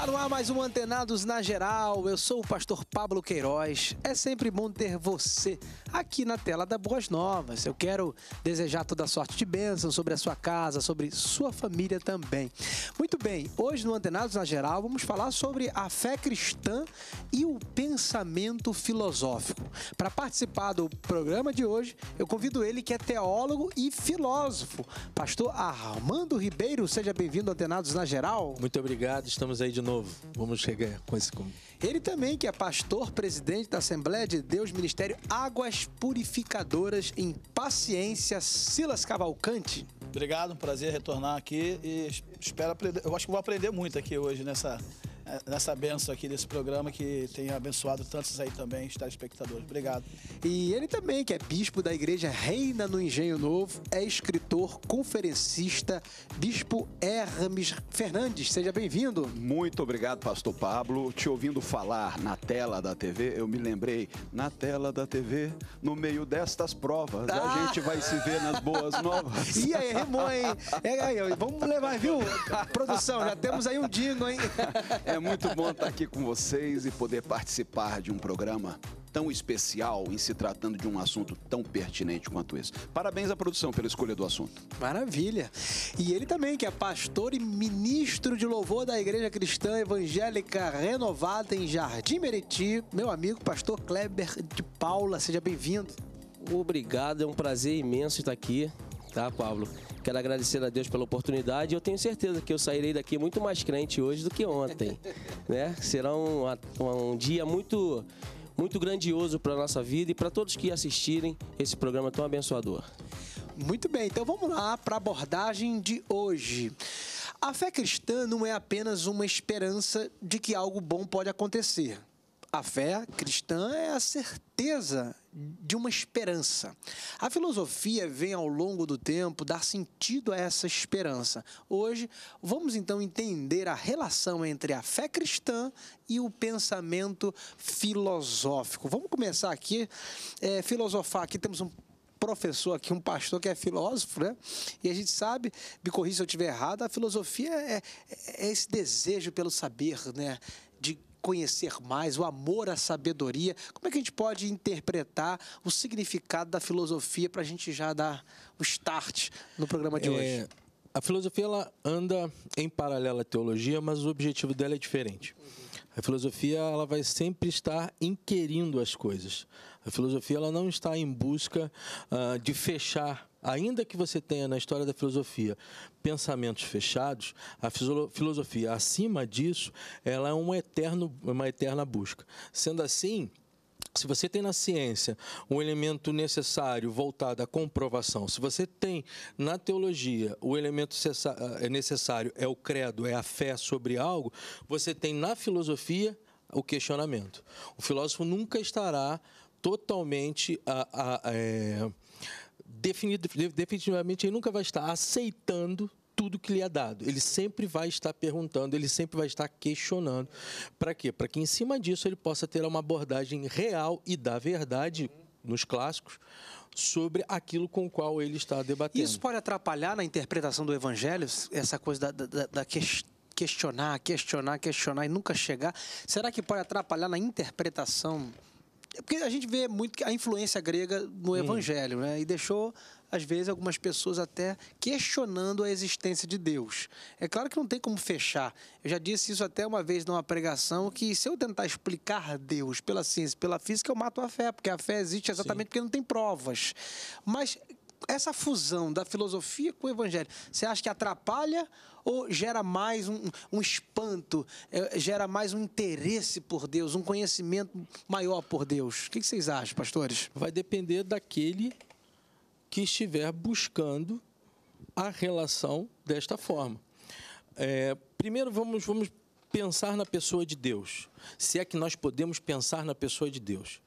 Está no ar mais um Antenados na Geral. Eu sou o pastor Pablo Queiroz. É sempre bom ter você aqui na tela da Boas Novas. Eu quero desejar toda sorte de bênção sobre a sua casa, sobre sua família também. Muito bem, hoje no Antenados na Geral vamos falar sobre a fé cristã e o pensamento filosófico. Para participar do programa de hoje, eu convido ele que é teólogo e filósofo, pastor Armando Ribeiro. Seja bem-vindo, Antenados na Geral. Muito obrigado, estamos aí de novo novo. Vamos chegar com esse como. Ele também, que é pastor, presidente da Assembleia de Deus Ministério Águas Purificadoras em Paciência, Silas Cavalcante. Obrigado, um prazer retornar aqui e espero aprender. Eu acho que vou aprender muito aqui hoje nessa, nessa é, benção aqui desse programa que tem abençoado tantos aí também, telespectadores. Obrigado. E ele também, que é bispo da Igreja Reina no Engenho Novo, é escritor, conferencista, bispo Hermes Fernandes. Seja bem-vindo. Muito obrigado, pastor Pablo. Te ouvindo falar na tela da TV, eu me lembrei, na tela da TV, no meio destas provas, ah! a gente vai se ver nas boas novas. e aí, remou, hein? É, aí, vamos levar, viu? Produção, já temos aí um dino, hein? É muito bom estar aqui com vocês e poder participar de um programa tão especial em se tratando de um assunto tão pertinente quanto esse. Parabéns à produção pela escolha do assunto. Maravilha. E ele também, que é pastor e ministro de louvor da Igreja Cristã Evangélica Renovada em Jardim Meriti, meu amigo pastor Kleber de Paula, seja bem-vindo. Obrigado, é um prazer imenso estar aqui, tá, Pablo? Quero agradecer a Deus pela oportunidade. Eu tenho certeza que eu sairei daqui muito mais crente hoje do que ontem. né? Será um, um dia muito muito grandioso para a nossa vida e para todos que assistirem esse programa tão abençoador. Muito bem, então vamos lá para a abordagem de hoje. A fé cristã não é apenas uma esperança de que algo bom pode acontecer. A fé cristã é a certeza de uma esperança. A filosofia vem ao longo do tempo dar sentido a essa esperança. Hoje, vamos então entender a relação entre a fé cristã e o pensamento filosófico. Vamos começar aqui, é, filosofar. Aqui temos um professor aqui, um pastor que é filósofo, né? E a gente sabe, me corrija se eu estiver errado, a filosofia é, é, é esse desejo pelo saber, né? conhecer mais, o amor à sabedoria. Como é que a gente pode interpretar o significado da filosofia para a gente já dar o start no programa de é, hoje? A filosofia ela anda em paralelo à teologia, mas o objetivo dela é diferente. Uhum. A filosofia ela vai sempre estar inquirindo as coisas. A filosofia ela não está em busca uh, de fechar ainda que você tenha na história da filosofia pensamentos fechados, a filosofia acima disso, ela é um eterno, uma eterna busca. Sendo assim, se você tem na ciência um elemento necessário voltado à comprovação, se você tem na teologia o elemento eh, necessário é o credo, é a fé sobre algo, você tem na filosofia o questionamento. O filósofo nunca estará totalmente a, a, a, eh, definitivamente ele nunca vai estar aceitando tudo que lhe é dado. Ele sempre vai estar perguntando, ele sempre vai estar questionando. Para quê? Para que em cima disso ele possa ter uma abordagem real e da verdade nos clássicos sobre aquilo com o qual ele está debatendo. Isso pode atrapalhar na interpretação do Evangelho, essa coisa da, da, da questionar, questionar, questionar e nunca chegar. Será que pode atrapalhar na interpretação porque a gente vê muito a influência grega no hum. evangelho, hum. né? E deixou, às vezes, algumas pessoas até questionando a existência de Deus. É claro que não tem como fechar. Eu já disse isso até uma vez numa pregação, que se eu tentar explicar Deus pela ciência, pela física, eu mato a fé, porque a fé existe exatamente Sim. porque não tem provas. Mas essa fusão da filosofia com o evangelho, você acha que atrapalha ou gera mais um, um espanto, eh, gera mais um interesse por Deus, um conhecimento maior por Deus? O que vocês acham, pastores? Vai depender daquele que estiver buscando a relação desta forma. É, primeiro vamos, vamos pensar na pessoa de Deus, se é que nós podemos pensar na pessoa de Deus.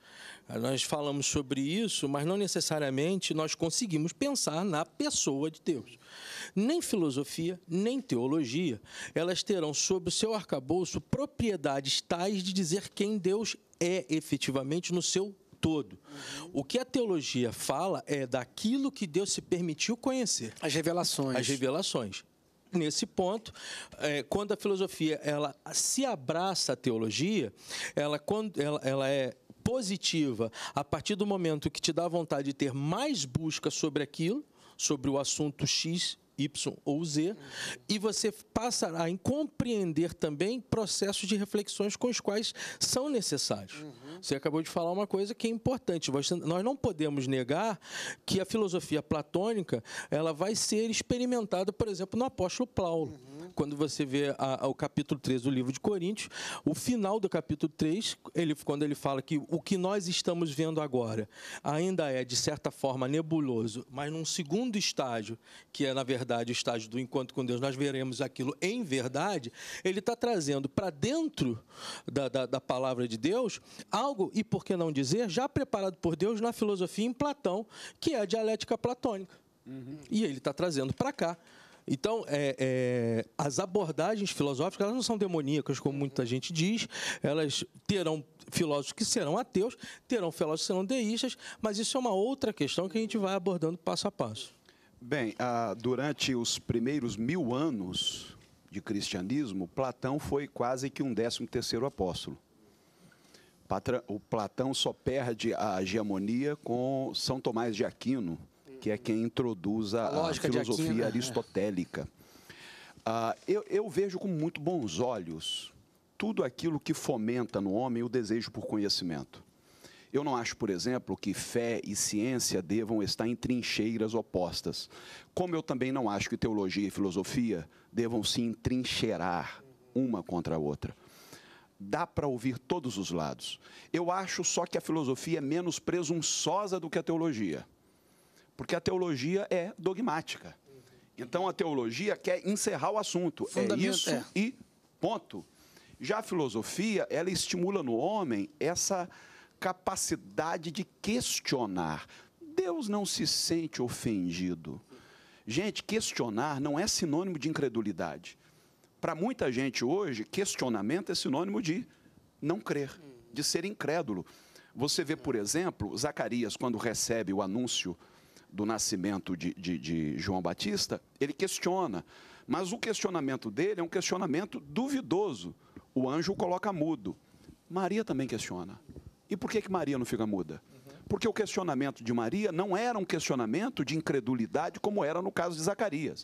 Ah, nós falamos sobre isso, mas não necessariamente nós conseguimos pensar na pessoa de Deus. Nem filosofia, nem teologia, elas terão sob o seu arcabouço propriedades tais de dizer quem Deus é efetivamente no seu todo. O que a teologia fala é daquilo que Deus se permitiu conhecer. As revelações. As revelações nesse ponto, é, quando a filosofia ela se abraça à teologia, ela, quando, ela, ela é positiva a partir do momento que te dá vontade de ter mais busca sobre aquilo, sobre o assunto X Y ou Z, e você passará a compreender também processos de reflexões com os quais são necessários. Uhum. Você acabou de falar uma coisa que é importante. Nós não podemos negar que a filosofia platônica ela vai ser experimentada, por exemplo, no apóstolo Paulo. Uhum quando você vê a, a, o capítulo 3 do livro de Coríntios, o final do capítulo 3, ele, quando ele fala que o que nós estamos vendo agora ainda é, de certa forma, nebuloso, mas num segundo estágio, que é, na verdade, o estágio do encontro com Deus, nós veremos aquilo em verdade, ele está trazendo para dentro da, da, da palavra de Deus algo, e por que não dizer, já preparado por Deus na filosofia em Platão, que é a dialética platônica. Uhum. E ele está trazendo para cá. Então, é, é, as abordagens filosóficas elas não são demoníacas, como muita gente diz. Elas terão filósofos que serão ateus, terão filósofos que serão deístas, mas isso é uma outra questão que a gente vai abordando passo a passo. Bem, ah, durante os primeiros mil anos de cristianismo, Platão foi quase que um décimo terceiro apóstolo. O Platão só perde a hegemonia com São Tomás de Aquino, que é quem introduz a, a, a filosofia né? aristotélica. Ah, eu, eu vejo com muito bons olhos tudo aquilo que fomenta no homem o desejo por conhecimento. Eu não acho, por exemplo, que fé e ciência devam estar em trincheiras opostas. Como eu também não acho que teologia e filosofia devam se entrincheirar uma contra a outra. Dá para ouvir todos os lados. Eu acho só que a filosofia é menos presunçosa do que a teologia. Porque a teologia é dogmática. Então a teologia quer encerrar o assunto. É isso é. e ponto. Já a filosofia, ela estimula no homem essa capacidade de questionar. Deus não se sente ofendido. Gente, questionar não é sinônimo de incredulidade. Para muita gente hoje, questionamento é sinônimo de não crer, de ser incrédulo. Você vê, por exemplo, Zacarias, quando recebe o anúncio do nascimento de, de, de João Batista, ele questiona. Mas o questionamento dele é um questionamento duvidoso. O anjo o coloca mudo. Maria também questiona. E por que, que Maria não fica muda? Uhum. Porque o questionamento de Maria não era um questionamento de incredulidade como era no caso de Zacarias.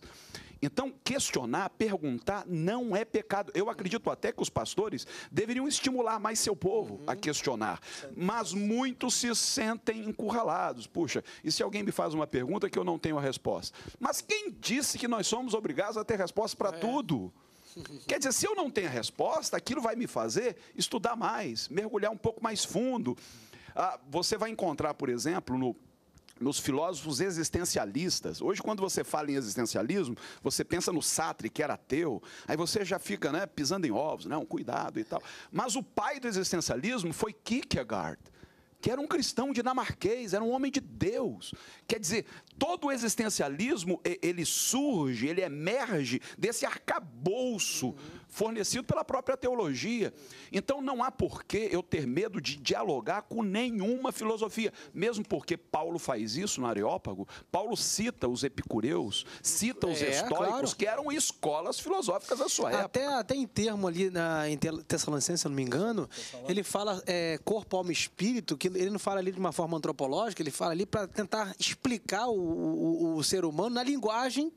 Então, questionar, perguntar não é pecado. Eu acredito até que os pastores deveriam estimular mais seu povo uhum. a questionar. Mas muitos se sentem encurralados. Puxa, e se alguém me faz uma pergunta que eu não tenho a resposta? Mas quem disse que nós somos obrigados a ter resposta para é. tudo? Quer dizer, se eu não tenho a resposta, aquilo vai me fazer estudar mais, mergulhar um pouco mais fundo. Ah, você vai encontrar, por exemplo, no nos filósofos existencialistas. Hoje, quando você fala em existencialismo, você pensa no Sartre, que era ateu, aí você já fica né, pisando em ovos, não, cuidado e tal. Mas o pai do existencialismo foi Kierkegaard, que era um cristão dinamarquês, era um homem de Deus. Quer dizer, todo o existencialismo, ele surge, ele emerge desse arcabouço... Uhum fornecido pela própria teologia. Então não há porquê eu ter medo de dialogar com nenhuma filosofia, mesmo porque Paulo faz isso no Areópago. Paulo cita os epicureus, cita os é, estoicos, claro. que eram escolas filosóficas da sua até, época. Até em termo ali na, em Tessalonicense, se eu não me engano, ele fala é, corpo, alma e espírito, que ele não fala ali de uma forma antropológica, ele fala ali para tentar explicar o, o, o ser humano na linguagem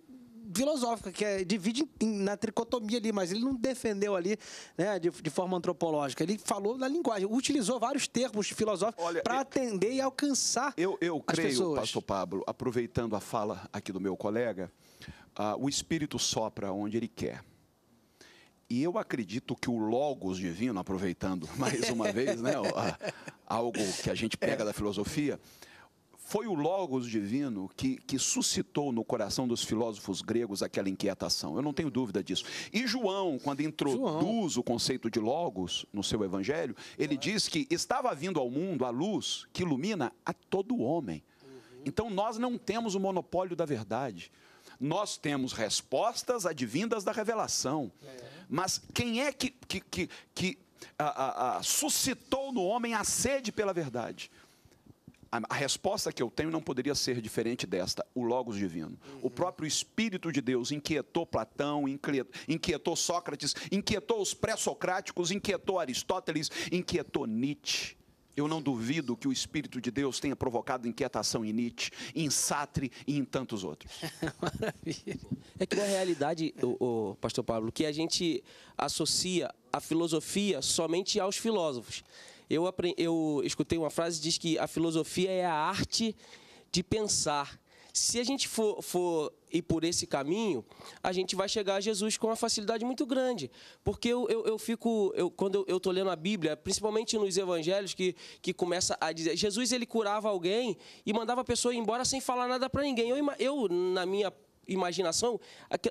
filosófica, que é, divide na tricotomia ali, mas ele não defendeu ali né, de, de forma antropológica. Ele falou na linguagem, utilizou vários termos filosóficos para atender e alcançar eu, eu as creio, pessoas. pastor Pablo, aproveitando a fala aqui do meu colega, ah, o Espírito sopra onde ele quer. E eu acredito que o Logos divino, aproveitando mais uma vez, né, algo que a gente pega da filosofia, foi o Logos divino que, que suscitou no coração dos filósofos gregos aquela inquietação. Eu não tenho dúvida disso. E João, quando introduz João. o conceito de Logos no seu evangelho, ele é. diz que estava vindo ao mundo a luz que ilumina a todo homem. Uhum. Então nós não temos o monopólio da verdade nós temos respostas advindas da revelação. É. Mas quem é que, que, que, que a, a, a, suscitou no homem a sede pela verdade? a resposta que eu tenho não poderia ser diferente desta, o Logos divino. Uhum. O próprio Espírito de Deus inquietou Platão, inquietou Sócrates, inquietou os pré-socráticos, inquietou Aristóteles, inquietou Nietzsche. Eu não duvido que o Espírito de Deus tenha provocado inquietação em Nietzsche, em Sartre e em tantos outros. Maravilha. É que na realidade, o, o, pastor Pablo, que a gente associa a filosofia somente aos filósofos. Eu, aprendi, eu escutei uma frase que diz que a filosofia é a arte de pensar. Se a gente for, for ir por esse caminho, a gente vai chegar a Jesus com uma facilidade muito grande. Porque eu, eu, eu fico, eu, quando eu estou lendo a Bíblia, principalmente nos evangelhos, que, que começa a dizer: Jesus ele curava alguém e mandava a pessoa ir embora sem falar nada para ninguém. Eu, eu, na minha imaginação,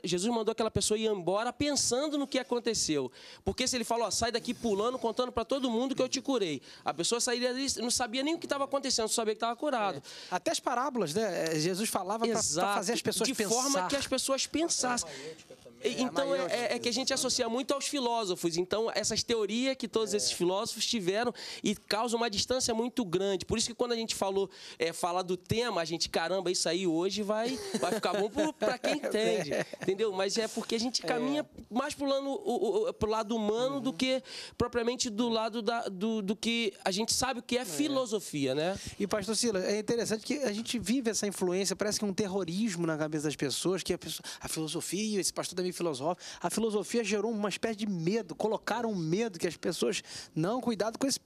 Jesus mandou aquela pessoa ir embora pensando no que aconteceu. Porque se ele falou, ó, sai daqui pulando, contando para todo mundo que eu te curei. A pessoa sairia ali, não sabia nem o que estava acontecendo, só sabia que estava curado. É. Até as parábolas, né? É, Jesus falava para fazer as pessoas De pensar. forma que as pessoas pensassem. É, é é, então é, é, é, que a gente associa muito aos filósofos. Então, essas teorias que todos é. esses filósofos tiveram e causam uma distância muito grande. Por isso que quando a gente falou, é, do tema, a gente, caramba, isso aí hoje vai, vai ficar bom para quem entende. Entendeu? Mas é porque a gente caminha mais pro, o, o, pro lado humano uhum. do que propriamente do lado da, do, do que a gente sabe o que é, filosofia, né? E, pastor Silas, é interessante que a gente vive essa influência, parece que um terrorismo na cabeça das pessoas, que a, pessoa, a filosofia, esse pastor da tá meio A filosofia gerou uma espécie de medo, colocaram medo que as pessoas. Não, cuidado com esse,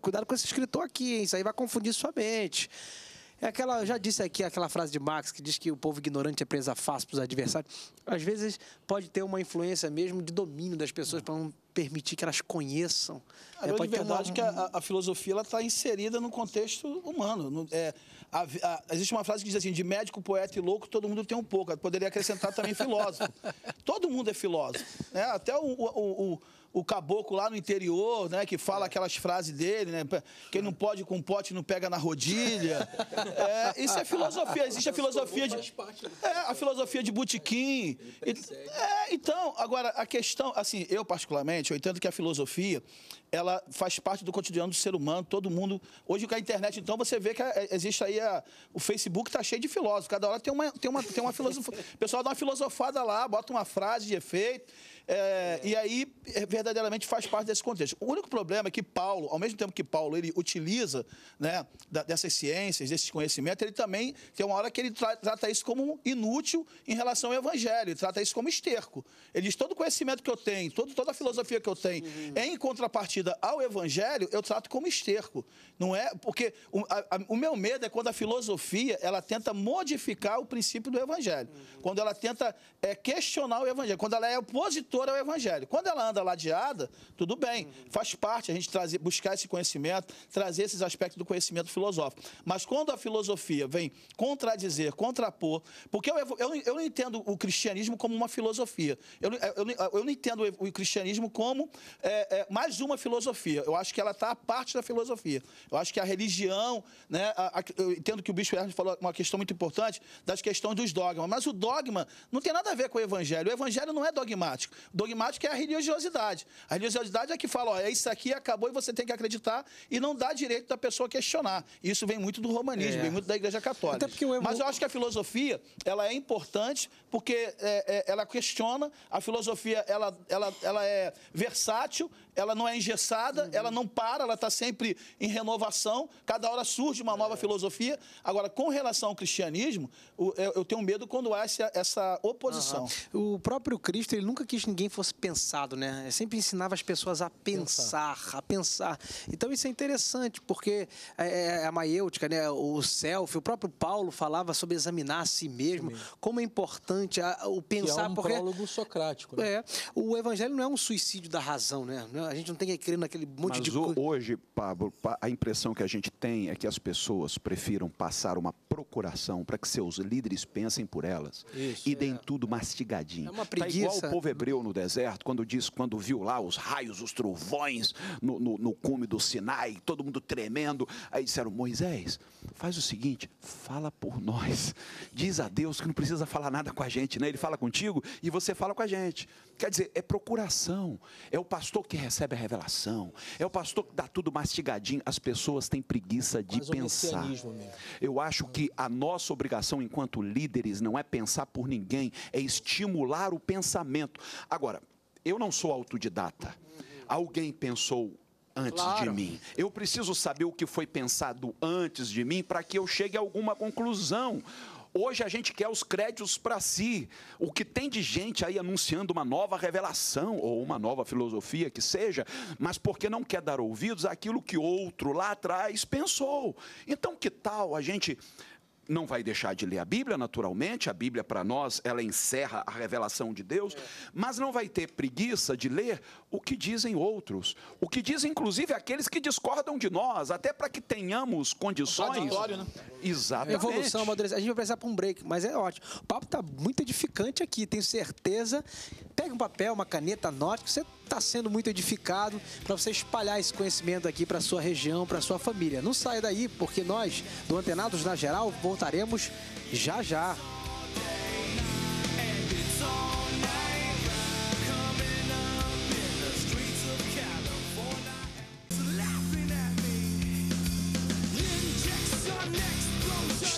cuidado com esse escritor aqui, hein? isso aí vai confundir sua mente. É aquela, eu já disse aqui aquela frase de Marx que diz que o povo ignorante é presa fácil para os adversários. Às vezes pode ter uma influência mesmo de domínio das pessoas para não permitir que elas conheçam. A é, verdade um... que a, a filosofia está inserida no contexto humano. No, é, a, a, existe uma frase que diz assim, de médico, poeta e louco, todo mundo tem um pouco. Eu poderia acrescentar também filósofo. todo mundo é filósofo. Né? Até o, o, o o caboclo lá no interior, né, que fala é. aquelas frases dele, né? Quem não pode com pote não pega na rodilha. É, isso é filosofia, existe a filosofia de. É, a filosofia de butiquim. É, então, agora, a questão, assim, eu particularmente, eu entendo que a filosofia, ela faz parte do cotidiano do ser humano, todo mundo. Hoje com a internet, então, você vê que é, existe aí a, o Facebook tá cheio de filósofos. Cada hora tem uma, tem uma, tem uma filosofia. O pessoal dá uma filosofada lá, bota uma frase de efeito. É, e aí, é, verdadeiramente, faz parte desse contexto. O único problema é que Paulo, ao mesmo tempo que Paulo ele utiliza né, dessas ciências, desses conhecimentos, ele também tem uma hora que ele tra trata isso como inútil em relação ao evangelho, ele trata isso como esterco. Ele diz: todo o conhecimento que eu tenho, todo, toda a filosofia que eu tenho, uhum. em contrapartida ao evangelho, eu trato como esterco. Não é? Porque o, a, a, o meu medo é quando a filosofia ela tenta modificar o princípio do evangelho, uhum. quando ela tenta é, questionar o evangelho, quando ela é opositora é ao evangelho. Quando ela anda ladeada, tudo bem, faz parte a gente trazer, buscar esse conhecimento, trazer esses aspectos do conhecimento filosófico. Mas quando a filosofia vem contradizer, contrapor, porque eu, eu, eu não entendo o cristianismo como uma filosofia. Eu, eu, eu não entendo o, cristianismo como é, é, mais uma filosofia. Eu acho que ela está a parte da filosofia. Eu acho que a religião, né, a, a, eu entendo que o bispo Ernst falou uma questão muito importante das questões dos dogmas, mas o dogma não tem nada a ver com o evangelho. O evangelho não é dogmático. Dogmática é a religiosidade. A religiosidade é que fala, ó, é isso aqui, acabou e você tem que acreditar e não dá direito da pessoa questionar. Isso vem muito do romanismo, é. vem muito da Igreja Católica. Eu... Mas eu acho que a filosofia, ela é importante porque é, é, ela questiona, a filosofia, ela, ela, ela é versátil, ela não é engessada, uhum. ela não para, ela está sempre em renovação, cada hora surge uma nova é. filosofia. Agora, com relação ao cristianismo, eu tenho medo quando há essa oposição. Uhum. O próprio Cristo, ele nunca quis que ninguém fosse pensado, né? Ele sempre ensinava as pessoas a pensar, pensar. a pensar. Então, isso é interessante, porque é, é, é a maiêutica, né? o self, o próprio Paulo falava sobre examinar a si mesmo, Sim. como é importante o pensar. Que é um porque... prólogo socrático. Né? É, o evangelho não é um suicídio da razão, né? Não é a gente não tem que crer naquele monte Mas de coisa. Hoje, Pablo, a impressão que a gente tem é que as pessoas prefiram passar uma procuração para que seus líderes pensem por elas Isso, e é. deem é. tudo mastigadinho. É uma preguiça. Tá igual o povo hebreu no deserto, quando diz, quando viu lá os raios, os trovões no, no, no cume do Sinai, todo mundo tremendo. Aí disseram, Moisés, faz o seguinte, fala por nós. Diz a Deus que não precisa falar nada com a gente, né? Ele fala contigo e você fala com a gente. Quer dizer, é procuração. É o pastor que recebe a revelação. É o pastor que dá tudo mastigadinho. As pessoas têm preguiça de Mas pensar. Eu acho que a nossa obrigação enquanto líderes não é pensar por ninguém, é estimular o pensamento. Agora, eu não sou autodidata. Alguém pensou antes claro. de mim. Eu preciso saber o que foi pensado antes de mim para que eu chegue a alguma conclusão. Hoje a gente quer os créditos para si. O que tem de gente aí anunciando uma nova revelação ou uma nova filosofia que seja, mas porque não quer dar ouvidos àquilo que outro lá atrás pensou. Então, que tal a gente não vai deixar de ler a Bíblia, naturalmente. A Bíblia, para nós, ela encerra a revelação de Deus, é. mas não vai ter preguiça de ler o que dizem outros, o que dizem, inclusive, aqueles que discordam de nós, até para que tenhamos condições. Né? Exatamente. Evolução, amadurecimento. A gente vai precisar para um break, mas é ótimo. O papo está muito edificante aqui, tenho certeza. Pega um papel, uma caneta, anote, que você está sendo muito edificado para você espalhar esse conhecimento aqui para sua região, para sua família. Não saia daí, porque nós, do Antenados na Geral, vamos voltaremos já já.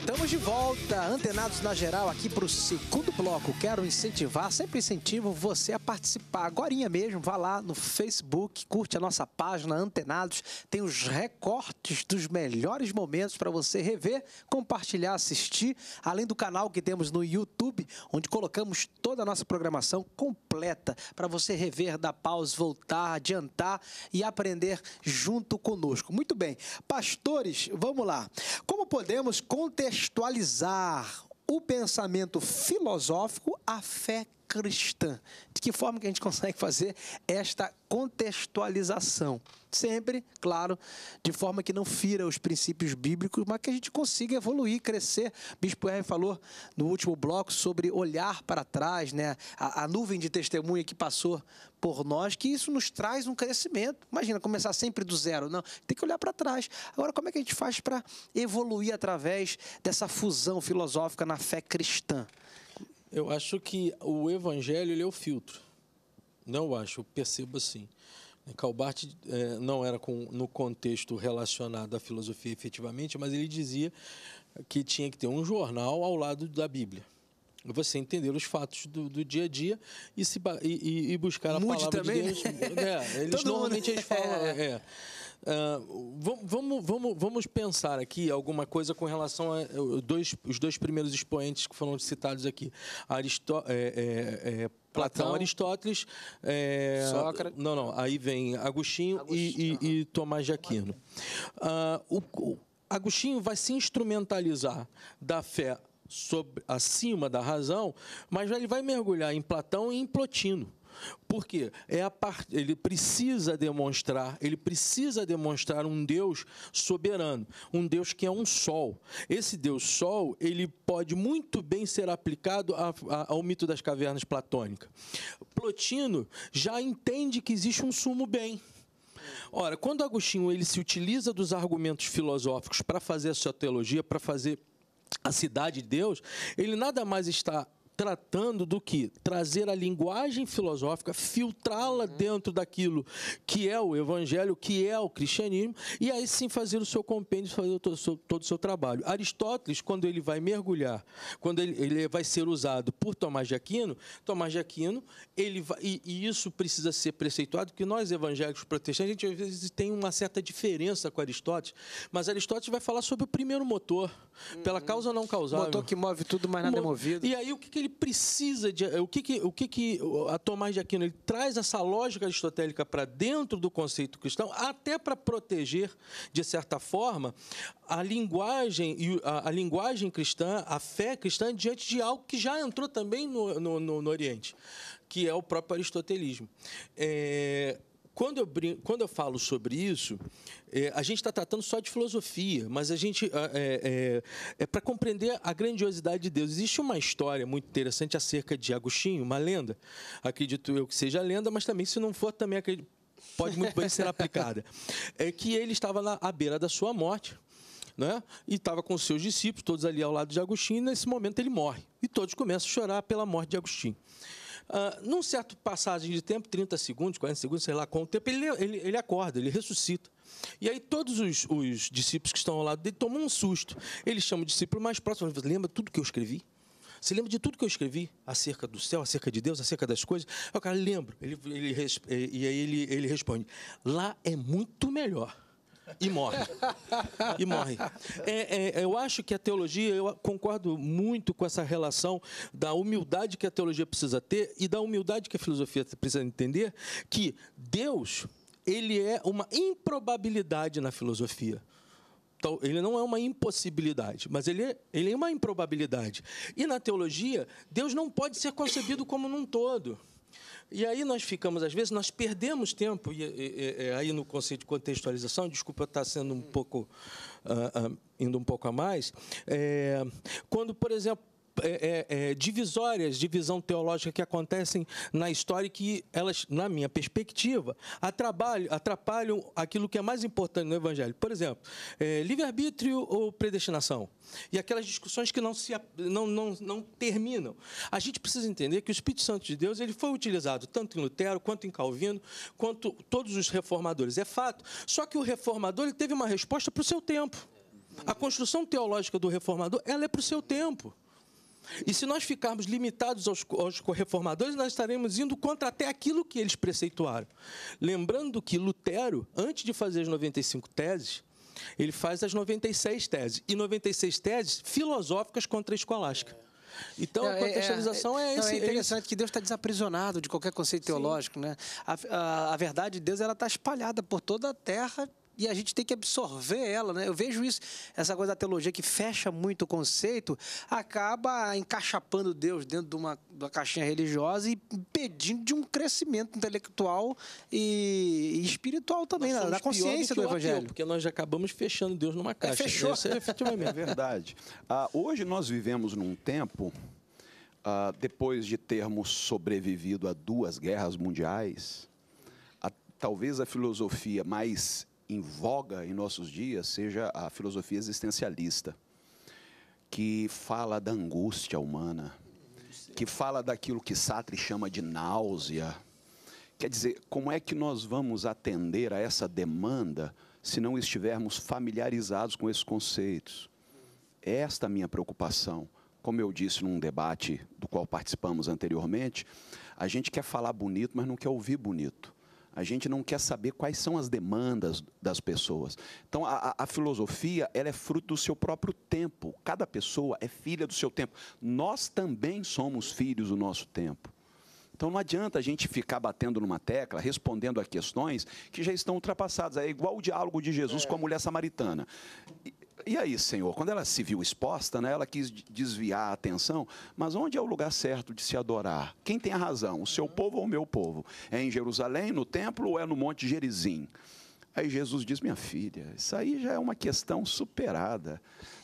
Estamos de volta, antenados na geral, aqui para o segundo bloco. Quero incentivar, sempre incentivo você a participar. Agora mesmo, vá lá no Facebook, curte a nossa página Antenados. Tem os recortes dos melhores momentos para você rever, compartilhar, assistir. Além do canal que temos no YouTube, onde colocamos toda a nossa programação completa para você rever, dar pausa, voltar, adiantar e aprender junto conosco. Muito bem, pastores, vamos lá. Como podemos contestar contextualizar o pensamento filosófico à fé cristã. De que forma que a gente consegue fazer esta contextualização? Sempre, claro, de forma que não fira os princípios bíblicos, mas que a gente consiga evoluir, crescer. Bispo R falou no último bloco sobre olhar para trás, né? A, a nuvem de testemunha que passou por nós, que isso nos traz um crescimento. Imagina, começar sempre do zero. Não, tem que olhar para trás. Agora, como é que a gente faz para evoluir através dessa fusão filosófica na fé cristã? Eu acho que o evangelho ele é o filtro. Não acho, eu percebo assim. Calbart eh, não era com, no contexto relacionado à filosofia efetivamente, mas ele dizia que tinha que ter um jornal ao lado da Bíblia. Você entender os fatos do, do dia a dia e, se, e, e buscar a Mude palavra também. de Deus. É, eles, Todo normalmente mundo. eles falam. É. É. é. Ah, vamos, vamos, vamos pensar aqui alguma coisa com relação a eh, dois, os dois primeiros expoentes que foram citados aqui. Aristó é, eh, é, eh, é, Platão, Platão, Aristóteles, Sócrates. Não, não. Aí vem Agostinho, Agostinho. E, e, e, Tomás de Aquino. Uh, o, o Agostinho vai se instrumentalizar da fé sobre, acima da razão, mas ele vai mergulhar em Platão e em Plotino. Porque é a part... ele precisa demonstrar, ele precisa demonstrar um Deus soberano, um Deus que é um sol. Esse Deus sol, ele pode muito bem ser aplicado a, a, ao mito das cavernas platônicas. Plotino já entende que existe um sumo bem. Ora, quando Agostinho ele se utiliza dos argumentos filosóficos para fazer a sua teologia, para fazer a cidade de Deus, ele nada mais está tratando do que? Trazer a linguagem filosófica, filtrá-la uhum. dentro daquilo que é o evangelho, que é o cristianismo, e aí sim fazer o seu compêndio, fazer todo o seu, todo o seu trabalho. Aristóteles, quando ele vai mergulhar, quando ele, ele, vai ser usado por Tomás de Aquino, Tomás de Aquino, ele vai, e, e, isso precisa ser preceituado, que nós evangélicos protestantes, a gente às vezes tem uma certa diferença com Aristóteles, mas Aristóteles vai falar sobre o primeiro motor, uhum. pela causa não causada. Motor que move tudo, mas nada é movido. E aí o que, que ele ele precisa de. O que, que, o que, que a Tomás de Aquino ele traz essa lógica aristotélica para dentro do conceito cristão, até para proteger, de certa forma, a linguagem, a, a linguagem cristã, a fé cristã, diante de algo que já entrou também no, no, no, no Oriente, que é o próprio aristotelismo. É, quando eu, brinco, quando eu falo sobre isso, é, a gente está tratando só de filosofia, mas a gente. Ah, é, é, é para compreender a grandiosidade de Deus. Existe uma história muito interessante acerca de Agostinho, uma lenda. Acredito eu que seja lenda, mas também, se não for, também acredito, pode muito bem ser aplicada. É que ele estava na, à beira da sua morte. Né? E estava com seus discípulos, todos ali ao lado de Agostinho, e nesse momento ele morre. E todos começam a chorar pela morte de Agostinho. Ah, num certo passagem de tempo, 30 segundos, 40 segundos, sei lá quanto tempo, ele, ele, ele acorda, ele ressuscita. E aí todos os, os, discípulos que estão ao lado dele tomam um susto. Ele chama o discípulo mais próximo, ele lembra tudo que eu escrevi? Você lembra de tudo que eu escrevi acerca do céu, acerca de Deus, acerca das coisas? Aí o cara lembra, ele, ele, e aí ele, ele responde: lá é muito melhor. E morre. E morre. É, é, eu acho que a teologia, eu concordo muito com essa relação da humildade que a teologia precisa ter e da humildade que a filosofia precisa entender, que Deus ele é uma improbabilidade na filosofia. Então, ele não é uma impossibilidade, mas ele é, ele é uma improbabilidade. E na teologia, Deus não pode ser concebido como num todo. E aí nós ficamos, às vezes, nós perdemos tempo, e, e, e aí no conceito de contextualização, desculpa estar tá sendo um pouco, uh, uh, indo um pouco a mais, é, quando, por exemplo, é, é, é, divisórias de visão teológica que acontecem na história e que elas, na minha perspectiva, atrapalham, atrapalham aquilo que é mais importante no Evangelho. Por exemplo, é, livre-arbítrio ou predestinação? E aquelas discussões que não, se, não, não, não terminam. A gente precisa entender que o Espírito Santo de Deus ele foi utilizado tanto em Lutero, quanto em Calvino, quanto todos os reformadores. É fato. Só que o reformador ele teve uma resposta para o seu tempo. A construção teológica do reformador ela é para o seu tempo. E se nós ficarmos limitados aos, aos reformadores, nós estaremos indo contra até aquilo que eles preceituaram. Lembrando que Lutero, antes de fazer as 95 teses, ele faz as 96 teses. E 96 teses filosóficas contra a escolástica. É. Então, não, a é, é, contextualização é, é, é esse. Não, é interessante é que Deus está desaprisionado de qualquer conceito Sim. teológico. Né? A, a, a, verdade de Deus está espalhada por toda a terra e a gente tem que absorver ela, né? Eu vejo isso, essa coisa da teologia que fecha muito o conceito, acaba encaixapando Deus dentro de uma, de uma caixinha religiosa e impedindo de um crescimento intelectual e, e espiritual também, na, na consciência do, Evangelho. Ateu, porque nós já acabamos fechando Deus numa é, caixa. É, fechou. Isso é efetivamente. É verdade. Ah, hoje nós vivemos num tempo, ah, depois de termos sobrevivido a duas guerras mundiais, a, talvez a filosofia mais em voga em nossos dias seja a filosofia existencialista, que fala da angústia humana, que fala daquilo que Sartre chama de náusea. Quer dizer, como é que nós vamos atender a essa demanda se não estivermos familiarizados com esses conceitos? Esta é a minha preocupação. Como eu disse num debate do qual participamos anteriormente, a gente quer falar bonito, mas não quer ouvir bonito. A gente não quer saber quais são as demandas das pessoas. Então, a, a, filosofia ela é fruto do seu próprio tempo. Cada pessoa é filha do seu tempo. Nós também somos filhos do nosso tempo. Então, não adianta a gente ficar batendo numa tecla, respondendo a questões que já estão ultrapassadas. É igual o diálogo de Jesus é. com a mulher samaritana. E aí, Senhor, quando ela se viu exposta, né, ela quis desviar a atenção, mas onde é o lugar certo de se adorar? Quem tem a razão, o seu povo ou o meu povo? É em Jerusalém, no templo ou é no Monte Gerizim? Aí Jesus diz: Minha filha, isso aí já é uma questão superada.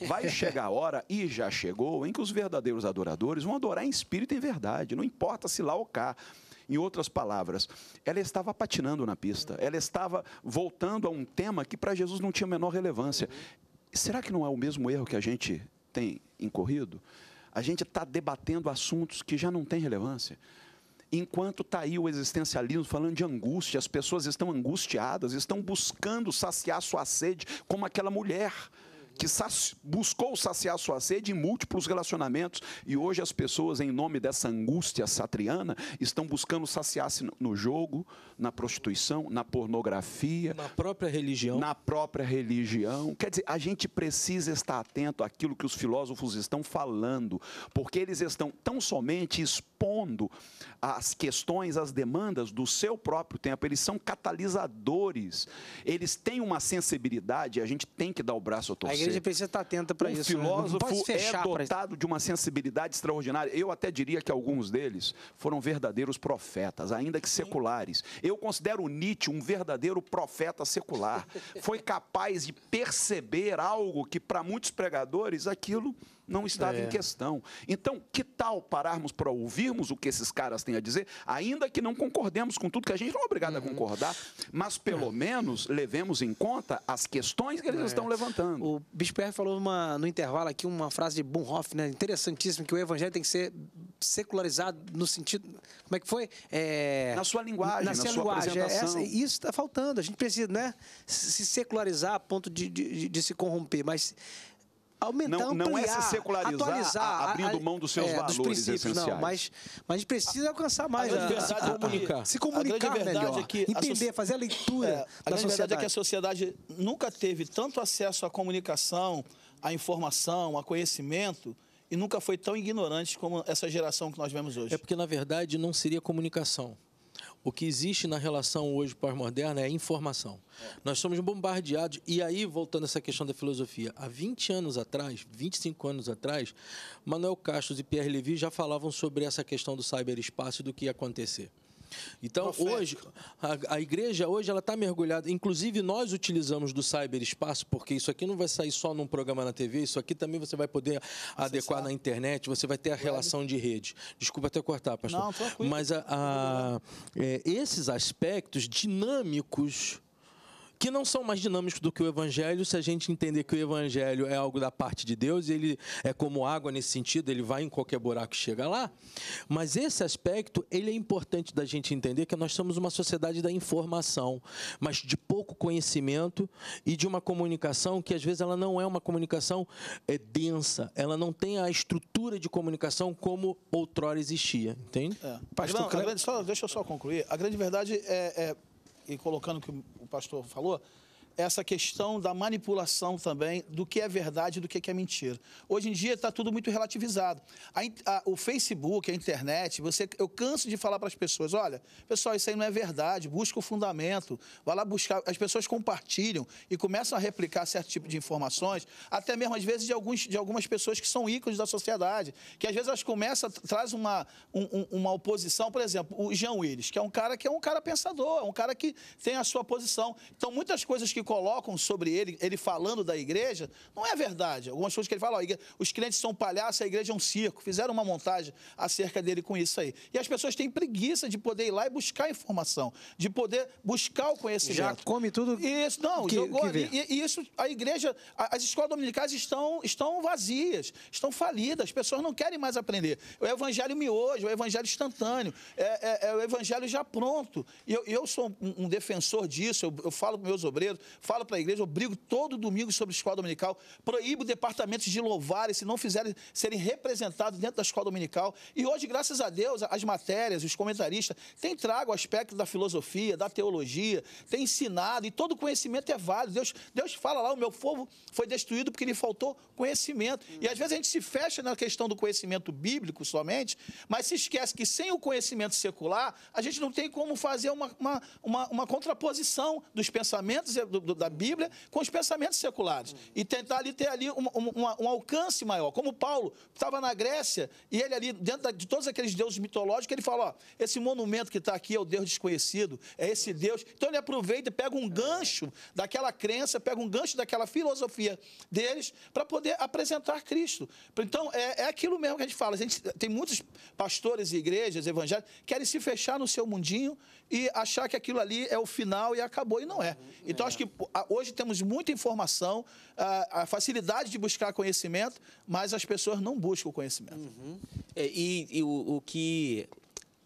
Vai chegar a hora, e já chegou, em que os verdadeiros adoradores vão adorar em espírito e em verdade, não importa se lá ou cá. Em outras palavras, ela estava patinando na pista, ela estava voltando a um tema que para Jesus não tinha menor relevância será que não é o mesmo erro que a gente tem incorrido? A gente está debatendo assuntos que já não têm relevância. Enquanto está aí o existencialismo falando de angústia, as pessoas estão angustiadas, estão buscando saciar sua sede, como aquela mulher que buscou saciar sua sede em múltiplos relacionamentos e hoje as pessoas, em nome dessa angústia satriana, estão buscando saciar-se no jogo, na prostituição, na pornografia, na própria religião. Na própria religião. Quer dizer, a gente precisa estar atento àquilo que os filósofos estão falando, porque eles estão tão somente expondo as questões, as demandas do seu próprio tempo. Eles são catalisadores. Eles têm uma sensibilidade, a gente tem que dar o braço a torcer igreja precisa estar atenta para um isso. Né? O filósofo é dotado de uma sensibilidade extraordinária. Eu até diria que alguns deles foram verdadeiros profetas, ainda que seculares. Eu considero Nietzsche um verdadeiro profeta secular. Foi capaz de perceber algo que para muitos pregadores aquilo não estava é. em questão. Então, que tal pararmos para ouvirmos o que esses caras têm a dizer, ainda que não concordemos com tudo que a gente não é obrigado uhum. a concordar, mas pelo é. menos levemos em conta as questões que eles é. estão levantando. O Bispo R falou uma, no intervalo aqui uma frase de Bonhoeffer, né, interessantíssimo, que o evangelho tem que ser secularizado no sentido, como é que foi? É, na sua linguagem, na, na sua, linguagem. É essa, isso está faltando, a gente precisa né, se secularizar a ponto de, de, de se corromper, mas aumentar, não, ampliar, é se secularizar, atualizar, abrindo mão dos seus é, valores dos essenciais. Não, mas, mas precisa alcançar mais. A, a, a, é a comunicar. Se comunicar melhor, é que entender, fazer a leitura é, a da verdade é que a sociedade nunca teve tanto acesso à comunicação, à informação, a conhecimento e nunca foi tão ignorante como essa geração que nós vemos hoje. É porque, na verdade, não seria comunicação. O que existe na relação hoje pós-moderna é informação. É. Nós somos bombardeados, e aí, voltando a essa questão da filosofia, há 20 anos atrás, 25 anos atrás, Manuel Castro e Pierre Levy já falavam sobre essa questão do cyberespaço e do que ia acontecer. Então, Profética. hoje, a, a, igreja hoje ela está mergulhada. Inclusive, nós utilizamos do cyberespaço, porque isso aqui não vai sair só num programa na TV, isso aqui também você vai poder Acessar. adequar na internet, você vai ter a relação de rede. Desculpa até cortar, pastor. Não, Mas a, a, é, esses aspectos dinâmicos que não são mais dinâmicos do que o Evangelho, se a gente entender que o Evangelho é algo da parte de Deus, ele é como água nesse sentido, ele vai em qualquer buraco e chega lá. Mas esse aspecto, ele é importante da gente entender que nós somos uma sociedade da informação, mas de pouco conhecimento e de uma comunicação que às vezes ela não é uma comunicação é, densa, ela não tem a estrutura de comunicação como outrora existia, entende? É. Pastor, não, grande, só, deixa eu só concluir. A grande verdade é, é e colocando o que o pastor falou, essa questão da manipulação também do que é verdade e do que é, é mentira. Hoje em dia está tudo muito relativizado. A, a, o Facebook, a internet, você, eu canso de falar para as pessoas: olha, pessoal, isso aí não é verdade, busca o fundamento, vai lá buscar. As pessoas compartilham e começam a replicar certo tipo de informações, até mesmo às vezes de, alguns, de algumas pessoas que são ícones da sociedade, que às vezes elas começam, traz uma, um, uma oposição, por exemplo, o Jean Willis, que é um cara que é um cara pensador, é um cara que tem a sua posição. Então, muitas coisas que colocam sobre ele, ele falando da igreja, não é verdade. Algumas coisas que ele fala, ó, os crentes são palhaços, a igreja é um circo. Fizeram uma montagem acerca dele com isso aí. E as pessoas têm preguiça de poder ir lá e buscar informação, de poder buscar o conhecimento. Já come tudo isso, não, que, jogou que e, e, isso, a igreja, as escolas dominicais estão, estão vazias, estão falidas, as pessoas não querem mais aprender. É o evangelho miojo, é o evangelho instantâneo, é, é, é o evangelho já pronto. E eu, eu sou um, um defensor disso, eu, eu falo para meus obreiros, falo para a igreja, eu brigo todo domingo sobre escola dominical, proíbo departamentos de louvarem se não fizerem serem representados dentro da escola dominical. E hoje, graças a Deus, as matérias, os comentaristas têm trago o aspecto da filosofia, da teologia, têm ensinado e todo conhecimento é válido. Deus, Deus fala lá, o meu povo foi destruído porque lhe faltou conhecimento. E às vezes a gente se fecha na questão do conhecimento bíblico somente, mas se esquece que sem o conhecimento secular, a gente não tem como fazer uma, uma, uma, uma contraposição dos pensamentos do, do, da Bíblia com os pensamentos seculares. E tentar ali ter ali um, um, um alcance maior. Como Paulo estava na Grécia e ele ali, dentro de todos aqueles deuses mitológicos, ele fala: ó, esse monumento que está aqui é o Deus desconhecido, é esse Deus. Então ele aproveita e pega um gancho daquela crença, pega um gancho daquela filosofia deles para poder apresentar Cristo. Então é, é aquilo mesmo que a gente fala. A gente tem muitos pastores e igrejas evangélicas querem se fechar no seu mundinho e achar que aquilo ali é o final e acabou e não é. Então acho que ah, hoje temos muita informação, ah, a, facilidade de buscar conhecimento, mas as pessoas não buscam conhecimento. Uhum. É, e, e o, o que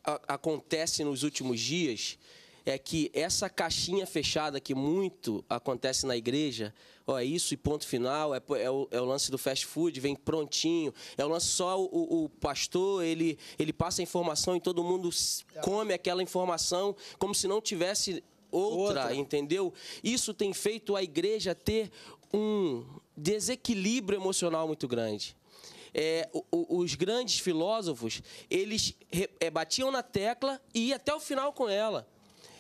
a, acontece nos últimos dias é que essa caixinha fechada que muito acontece na igreja, ó, é isso e ponto final, é, é, o, é o lance do fast food, vem prontinho, é o lance só o, o pastor, ele, ele passa a informação e todo mundo é. come aquela informação como se não tivesse outra, outra, entendeu? Isso tem feito a igreja ter um desequilíbrio emocional muito grande. É, os grandes filósofos, eles é, batiam na tecla e iam até o final com ela.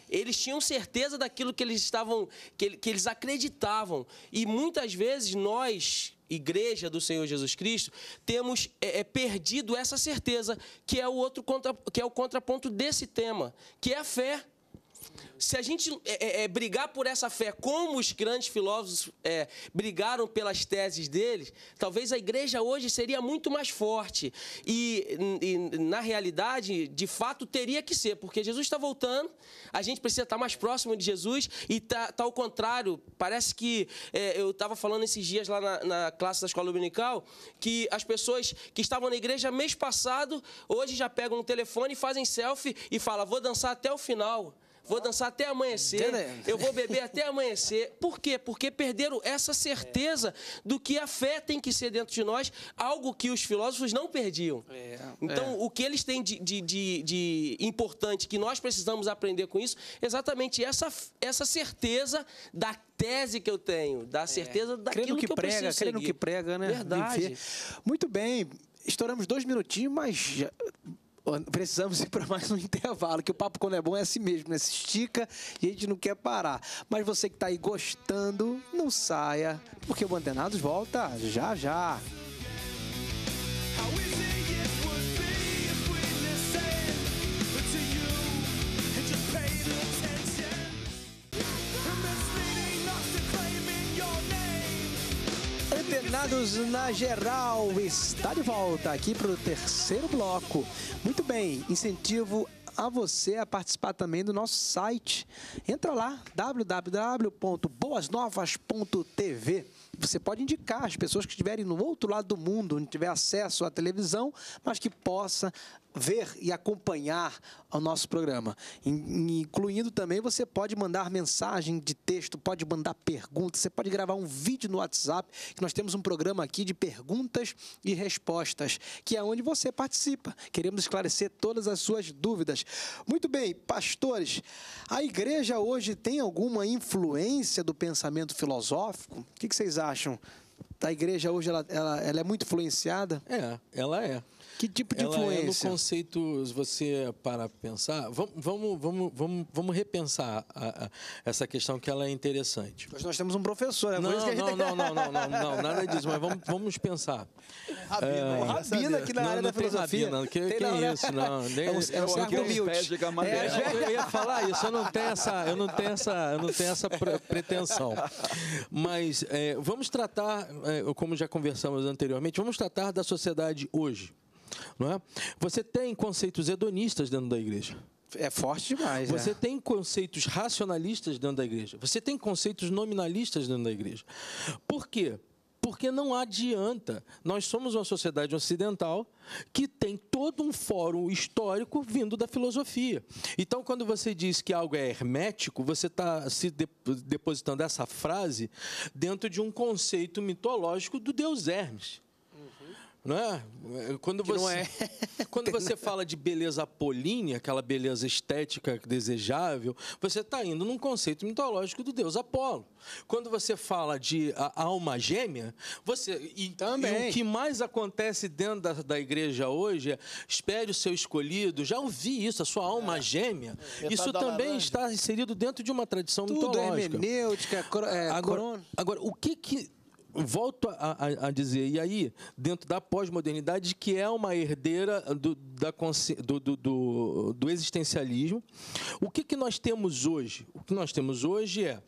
Eles tinham certeza daquilo que eles estavam, que, eles acreditavam. E muitas vezes nós, igreja do Senhor Jesus Cristo, temos é, é, perdido essa certeza, que é o outro contra, que é o contraponto desse tema, que é a fé se a gente é, é, é, brigar por essa fé como os grandes filósofos é, brigaram pelas teses deles, talvez a igreja hoje seria muito mais forte. E, e na realidade, de fato, teria que ser, porque Jesus está voltando, a gente precisa estar tá mais próximo de Jesus e está tá ao contrário. Parece que é, eu estava falando esses dias lá na, na classe da escola dominical que as pessoas que estavam na igreja mês passado hoje já pegam um telefone, fazem selfie e falam: vou dançar até o final vou dançar até amanhecer, eu vou beber até amanhecer. Por quê? Porque perderam essa certeza é. do que a fé tem que ser dentro de nós, algo que os filósofos não perdiam. É. Então, é. o que eles têm de, de, de, de, importante, que nós precisamos aprender com isso, exatamente essa, essa certeza da tese que eu tenho, da é. certeza daquilo que, que eu prega, preciso seguir. que prega, né? Verdade. Muito bem, estouramos dois minutinhos, mas... Já precisamos ir para mais um intervalo, que o papo quando é bom é assim mesmo, né? Se estica e a gente não quer parar. Mas você que está aí gostando, não saia, porque o Antenados volta já já. Retornados na geral, está de volta aqui para o terceiro bloco. Muito bem, incentivo a você a participar também do nosso site. Entra lá, www.boasnovas.tv. Você pode indicar as pessoas que estiverem no outro lado do mundo, onde tiver acesso à televisão, mas que possa ver e acompanhar o nosso programa. Incluindo também, você pode mandar mensagem de texto, pode mandar perguntas, você pode gravar um vídeo no WhatsApp, que nós temos um programa aqui de perguntas e respostas, que é onde você participa. Queremos esclarecer todas as suas dúvidas. Muito bem, pastores, a igreja hoje tem alguma influência do pensamento filosófico? O que vocês acham? A igreja hoje ela, ela, ela é muito influenciada? É, ela é. Que tipo de ela influência? É no conceito, se você para pensar, vamos, vamos, vamos, vamos, vamos repensar a, a, essa questão que ela é interessante. Mas nós temos um professor, é não, não, gente... não, não, não, não, não, não, nada disso, mas vamos, vamos pensar. Rabino, é, Rabino aqui na não, área não da filosofia. Rabino, que, que é isso? Não, nem, é um, é um aqui é humilde. É, eu, eu ia falar isso, eu não tenho essa, eu não tenho essa, eu não tenho essa pretensão. Mas é, vamos tratar, é, como já conversamos anteriormente, vamos tratar da sociedade hoje. Não é? Você tem conceitos hedonistas dentro da igreja. É forte demais. Você é. tem conceitos racionalistas dentro da igreja. Você tem conceitos nominalistas dentro da igreja. Por quê? Porque não adianta. Nós somos uma sociedade ocidental que tem todo um fórum histórico vindo da filosofia. Então, quando você diz que algo é hermético, você está se depositando essa frase dentro de um conceito mitológico do deus Hermes. Né? Quando que você, é. quando você fala de beleza apolínea, aquela beleza estética desejável, você está indo num conceito mitológico do deus Apolo. Quando você fala de alma gêmea, você e, Também. E o que mais acontece dentro da, da igreja hoje é espere o seu escolhido. Já ouvi isso, a sua alma é. gêmea. É. Isso também laranja. está inserido dentro de uma tradição Tudo é mitológica. Hermenêutica, cro, é, agora, agora, o que que volto a, a, a, dizer, e aí, dentro da pós-modernidade, que é uma herdeira do, da, do, do, do, existencialismo, o que, que nós temos hoje? O que nós temos hoje é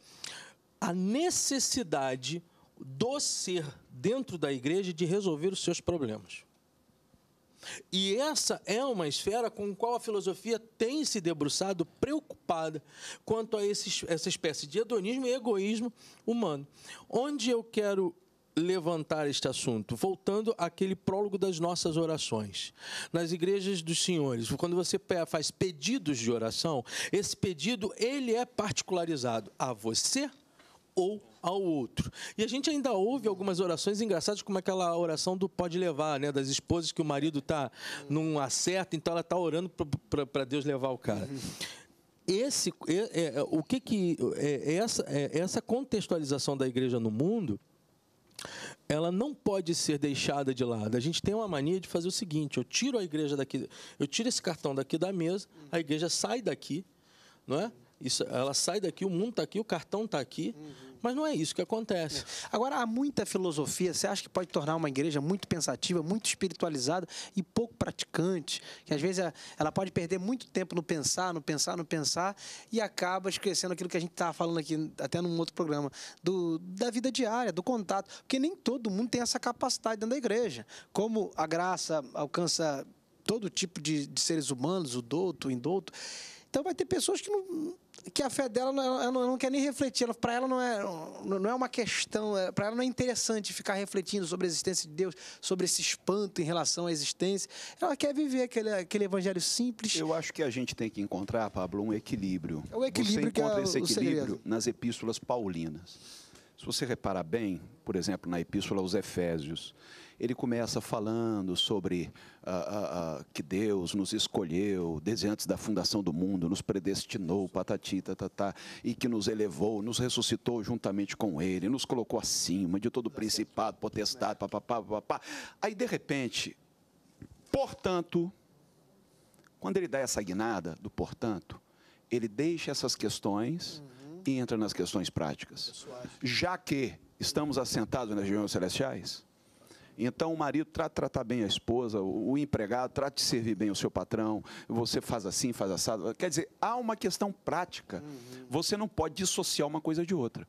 a necessidade do ser dentro da igreja de resolver os seus problemas. E essa é uma esfera com a qual a filosofia tem se debruçado preocupada quanto a essa espécie de hedonismo e egoísmo humano. Onde eu quero levantar este assunto, voltando àquele prólogo das nossas orações. Nas igrejas dos senhores, quando você faz pedidos de oração, esse pedido ele é particularizado a você, ou ao outro. E a gente ainda ouve algumas orações engraçadas, como aquela oração do pode levar, né? Das esposas que o marido tá num acerto, então ela tá orando para Deus levar o cara. Esse, é, é, é o que que é, é essa, é, essa contextualização da igreja no mundo, ela não pode ser deixada de lado. A gente tem uma mania de fazer o seguinte: eu tiro a igreja daqui, eu tiro esse cartão daqui da mesa, a igreja sai daqui, não é? Isso, ela sai daqui, o mundo está aqui, o cartão está aqui. Uhum. Mas não é isso que acontece. É. Agora, há muita filosofia. Você acha que pode tornar uma igreja muito pensativa, muito espiritualizada e pouco praticante? Que às vezes é, ela pode perder muito tempo no pensar, no pensar, no pensar e acaba esquecendo aquilo que a gente estava falando aqui, até num outro programa, do, da vida diária, do contato. Porque nem todo mundo tem essa capacidade dentro da igreja. Como a graça alcança todo tipo de, de seres humanos, o douto, o indouto então vai ter pessoas que, não, que a fé dela não, é, ela não, quer nem refletir. Para ela não é, não é uma questão, é, para ela não é interessante ficar refletindo sobre a existência de Deus, sobre esse espanto em relação à existência. Ela quer viver aquele, aquele evangelho simples. Eu acho que a gente tem que encontrar, Pablo, um equilíbrio. É o equilíbrio Você é encontra é esse equilíbrio nas epístolas paulinas. Se você reparar bem, por exemplo, na epístola aos Efésios, ele começa falando sobre ah, ah, ah, que Deus nos escolheu desde antes da fundação do mundo, nos predestinou, patati, tatatá, tá, tá, e que nos elevou, nos ressuscitou juntamente com ele, nos colocou acima de todo principado, potestade, papapá, papapá. Aí, de repente, portanto, quando ele dá essa guinada do portanto, ele deixa essas questões uhum. e entra nas questões práticas. Já que estamos assentados nas regiões celestiais, então, o marido trata tratar bem a esposa, o empregado trata de servir bem o seu patrão, você faz assim, faz assado. Quer dizer, há uma questão prática. Uhum. Você não pode dissociar uma coisa de outra.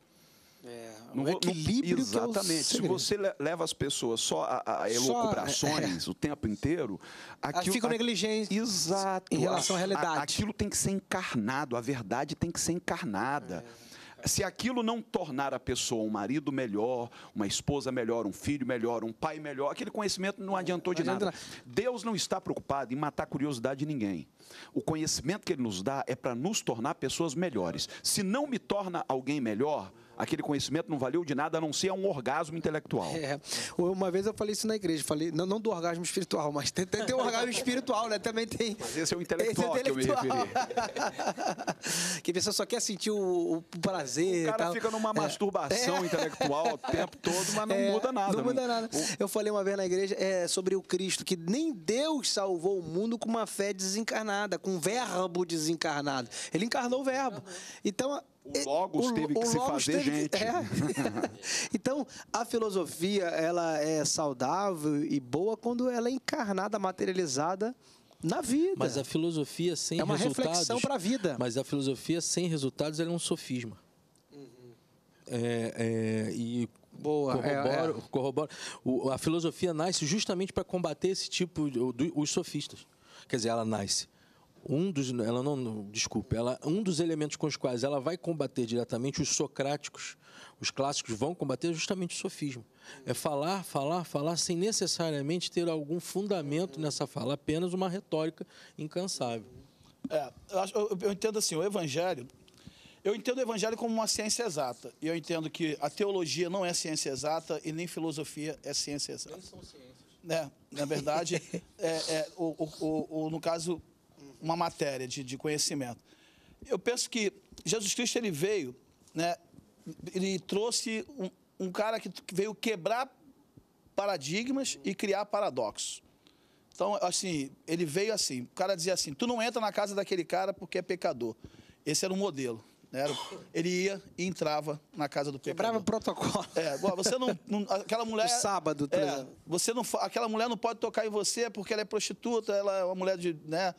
É, um não, equilíbrio não, é exatamente. É Se você leva as pessoas só a, a elucubrações é. o tempo inteiro, ah, aquilo fica negligente. Exato. Em relação à realidade. A, aquilo tem que ser encarnado, a verdade tem que ser encarnada. É se aquilo não tornar a pessoa um marido melhor, uma esposa melhor, um filho melhor, um pai melhor, aquele conhecimento não adiantou de nada. Deus não está preocupado em matar a curiosidade de ninguém. O conhecimento que Ele nos dá é para nos tornar pessoas melhores. Se não me torna alguém melhor, aquele conhecimento não valeu de nada a não ser um orgasmo intelectual. É. Uma vez eu falei isso na igreja, falei, não, não do orgasmo espiritual, mas tem, tem, tem um orgasmo espiritual, né? Também tem. Mas esse é o intelectual, é intelectual. que eu me referi. que a pessoa só quer sentir o, o prazer. O cara tal. fica numa é. masturbação é. intelectual o tempo todo, mas não é, muda nada. Não muda nada. O... Eu falei uma vez na igreja é, sobre o Cristo, que nem Deus salvou o mundo com uma fé desencarnada, com um verbo desencarnado. Ele encarnou o verbo. Então, o Logos teve que se fazer teve... gente. É. então, a filosofia, ela é saudável e boa quando ela é encarnada, materializada na vida. Mas a filosofia sem resultados... É uma resultados, reflexão para a vida. Mas a filosofia sem resultados é um sofisma. Uhum. É, é, e Boa, corroboro, é, é. corroboro. O, a filosofia nasce justamente para combater esse tipo de, os sofistas. Quer dizer, ela nasce um dos ela não desculpe ela um dos elementos com os quais ela vai combater diretamente os socráticos os clássicos vão combater justamente o sofismo é falar falar falar sem necessariamente ter algum fundamento nessa fala apenas uma retórica incansável é, eu, eu entendo assim o evangelho eu entendo o evangelho como uma ciência exata e eu entendo que a teologia não é ciência exata e nem filosofia é ciência exata nem são ciências né na verdade é, é o, o, o, no caso uma matéria de, de conhecimento. Eu penso que Jesus Cristo ele veio, né, ele trouxe um, um cara que veio quebrar paradigmas e criar paradoxos. Então, assim, ele veio assim, o cara dizia assim, tu não entra na casa daquele cara porque é pecador. Esse era o modelo. Né? Ele ia e entrava na casa do pecador. Quebrava o protocolo. É, você não, não aquela mulher... O sábado. É, você não, aquela mulher não pode tocar em você porque ela é prostituta, ela é uma mulher de... Né,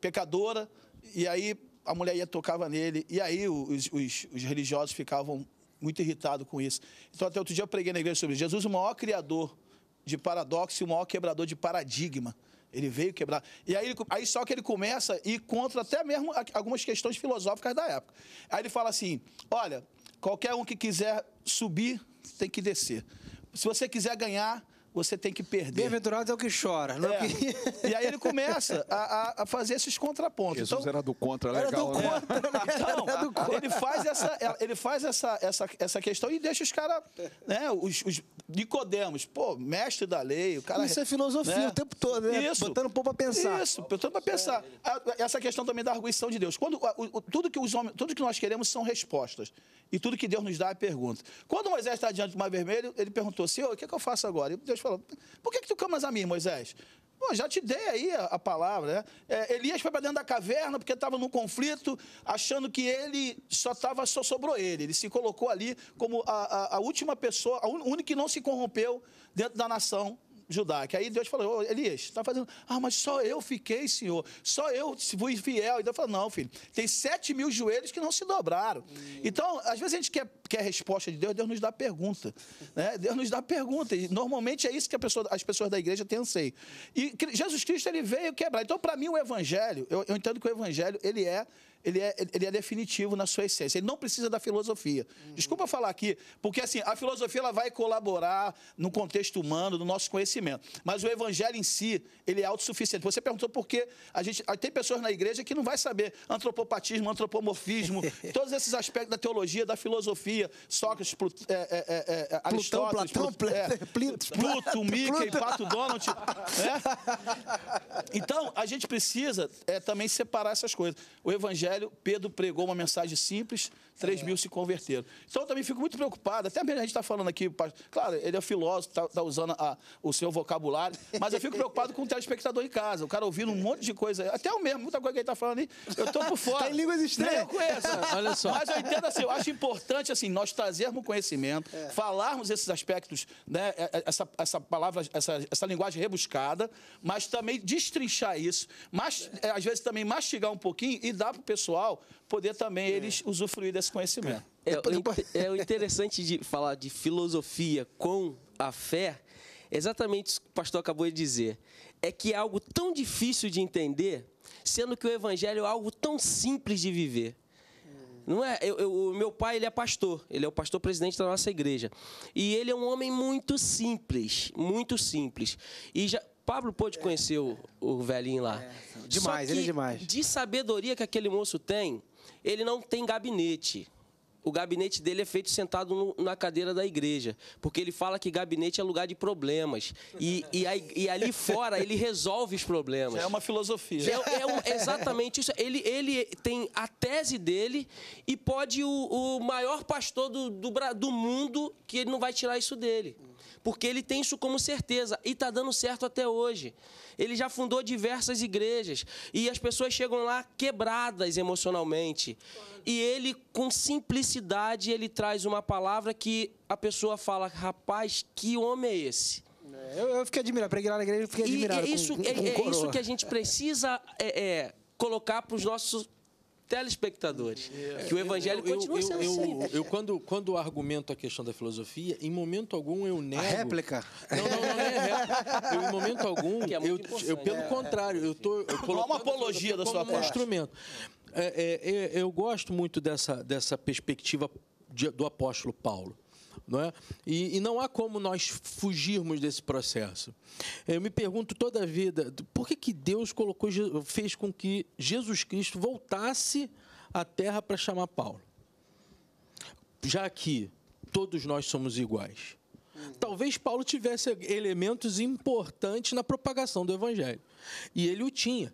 pecadora, e aí a mulher ia tocava nele, e aí os, os, os religiosos ficavam muito irritados com isso. Então, até outro dia eu preguei na igreja sobre Jesus, o maior criador de paradoxo e o maior quebrador de paradigma. Ele veio quebrar. E aí, aí só que ele começa e contra até mesmo algumas questões filosóficas da época. Aí ele fala assim: olha, qualquer um que quiser subir tem que descer. Se você quiser ganhar, você tem que perder. Bem-aventurado é o que chora. Não é. é. que... E aí ele começa a, a, fazer esses contrapontos. Jesus então, era do contra, legal. Né? Era então, do contra, Então, era do contra. ele faz, essa, ele faz essa, essa, essa questão e deixa os caras, né, os, os Nicodemos, pô, mestre da lei, o cara... Isso é filosofia né? o tempo todo, né? Isso. Botando o povo a pensar. Isso, botando pra pensar. Essa questão também da arguição de Deus. Quando, o, o, tudo, que os homens, tudo que nós queremos são respostas. E tudo que Deus nos dá é pergunta. Quando Moisés está diante do mar vermelho, ele perguntou, assim o que, é que eu faço agora? E Deus falou: Por que, que tu camas a mim, Moisés? Bom, já te dei aí a, a palavra, né? É, Elias foi para dentro da caverna porque estava num conflito, achando que ele só tava, só sobrou ele. Ele se colocou ali como a, a, a última pessoa, a única que não se corrompeu dentro da nação Judá. Que aí Deus falou, oh, Elias, está fazendo. Ah, mas só eu fiquei, senhor. Só eu fui fiel. E então, Deus falou, não, filho. Tem sete mil joelhos que não se dobraram. Hum. Então, às vezes a gente quer, quer a resposta de Deus, Deus nos dá pergunta. Né? Deus nos dá pergunta. E normalmente é isso que pessoa, as pessoas da igreja têm anseio. E Jesus Cristo, ele veio quebrar. Então, para mim, o evangelho, eu, eu entendo que o evangelho, ele é ele é, ele é definitivo na sua essência. Ele não precisa da filosofia. Uhum. Desculpa falar aqui, porque assim, a filosofia ela vai colaborar no contexto humano, no nosso conhecimento. Mas o evangelho em si, ele é autossuficiente. Você perguntou por que a gente. Ah, tem pessoas na igreja que não vai saber antropopatismo, antropomorfismo, todos esses aspectos da teologia, da filosofia, Sócrates, Plut, é, é, é, é Plutão, Platão, Plut, é, Pluto, Pluto Mickey, Pato Donald. Né? Então, a gente precisa é, também separar essas coisas. O evangelho Evangelho, Pedro pregou uma mensagem simples 3 é. mil se converteram. Então eu também fico muito preocupado, até mesmo a gente está falando aqui, claro, ele é filósofo, está tá usando a, o seu vocabulário, mas eu fico preocupado com o telespectador em casa, o cara ouvindo um monte de coisa, até o mesmo, muita coisa que ele está falando aí, eu estou por fora. Tem tá línguas estranhas. Eu conheço. Olha só. Mas eu entendo assim, eu acho importante assim, nós trazermos conhecimento, é. falarmos esses aspectos, né, é, é, essa, essa palavra, essa, essa linguagem rebuscada, mas também destrinchar isso, mas, às vezes também mastigar um pouquinho e dar para o pessoal poder também é. eles usufruir desse conhecimento. É, é, é, o interessante de falar de filosofia com a fé, exatamente isso que o pastor acabou de dizer. É que é algo tão difícil de entender, sendo que o evangelho é algo tão simples de viver. Não é? Eu, eu, meu pai ele é pastor, ele é o pastor presidente da nossa igreja. E ele é um homem muito simples, muito simples. E já, Pablo pôde conhecer o, o velhinho lá. É, demais, que, ele é demais. De sabedoria que aquele moço tem, ele não tem gabinete. O gabinete dele é feito sentado no, na cadeira da igreja, porque ele fala que gabinete é lugar de problemas. E, e, aí, e ali fora ele resolve os problemas. Já é uma filosofia. É, é um, exatamente isso. Ele, ele tem a tese dele e pode o, o maior pastor do, do, do mundo que ele não vai tirar isso dele. Porque ele tem isso como certeza e está dando certo até hoje. Ele já fundou diversas igrejas e as pessoas chegam lá quebradas emocionalmente. E ele, com simplicidade, ele traz uma palavra que a pessoa fala: rapaz, que homem é esse? É, eu, eu fiquei admirado, preguei lá na igreja, eu fiquei admirado. E, é, isso, com, é, com é isso que a gente precisa é, é colocar para os nossos telespectadores. É, que o evangelho eu, continua eu, sendo eu, assim. Eu, quando, quando argumento a questão da filosofia, em momento algum eu nego. A réplica? Não, não, não é réplica. Eu, em momento algum, é eu, eu, pelo é, contrário, eu estou. Não uma apologia da sua parte. Um instrumento. É, é, é, eu gosto muito dessa, dessa perspectiva de, do apóstolo Paulo. Não é? e, e não há como nós fugirmos desse processo. Eu me pergunto toda a vida por que, que Deus colocou, fez com que Jesus Cristo voltasse à terra para chamar Paulo? Já que todos nós somos iguais. Talvez Paulo tivesse elementos importantes na propagação do evangelho. E ele o tinha.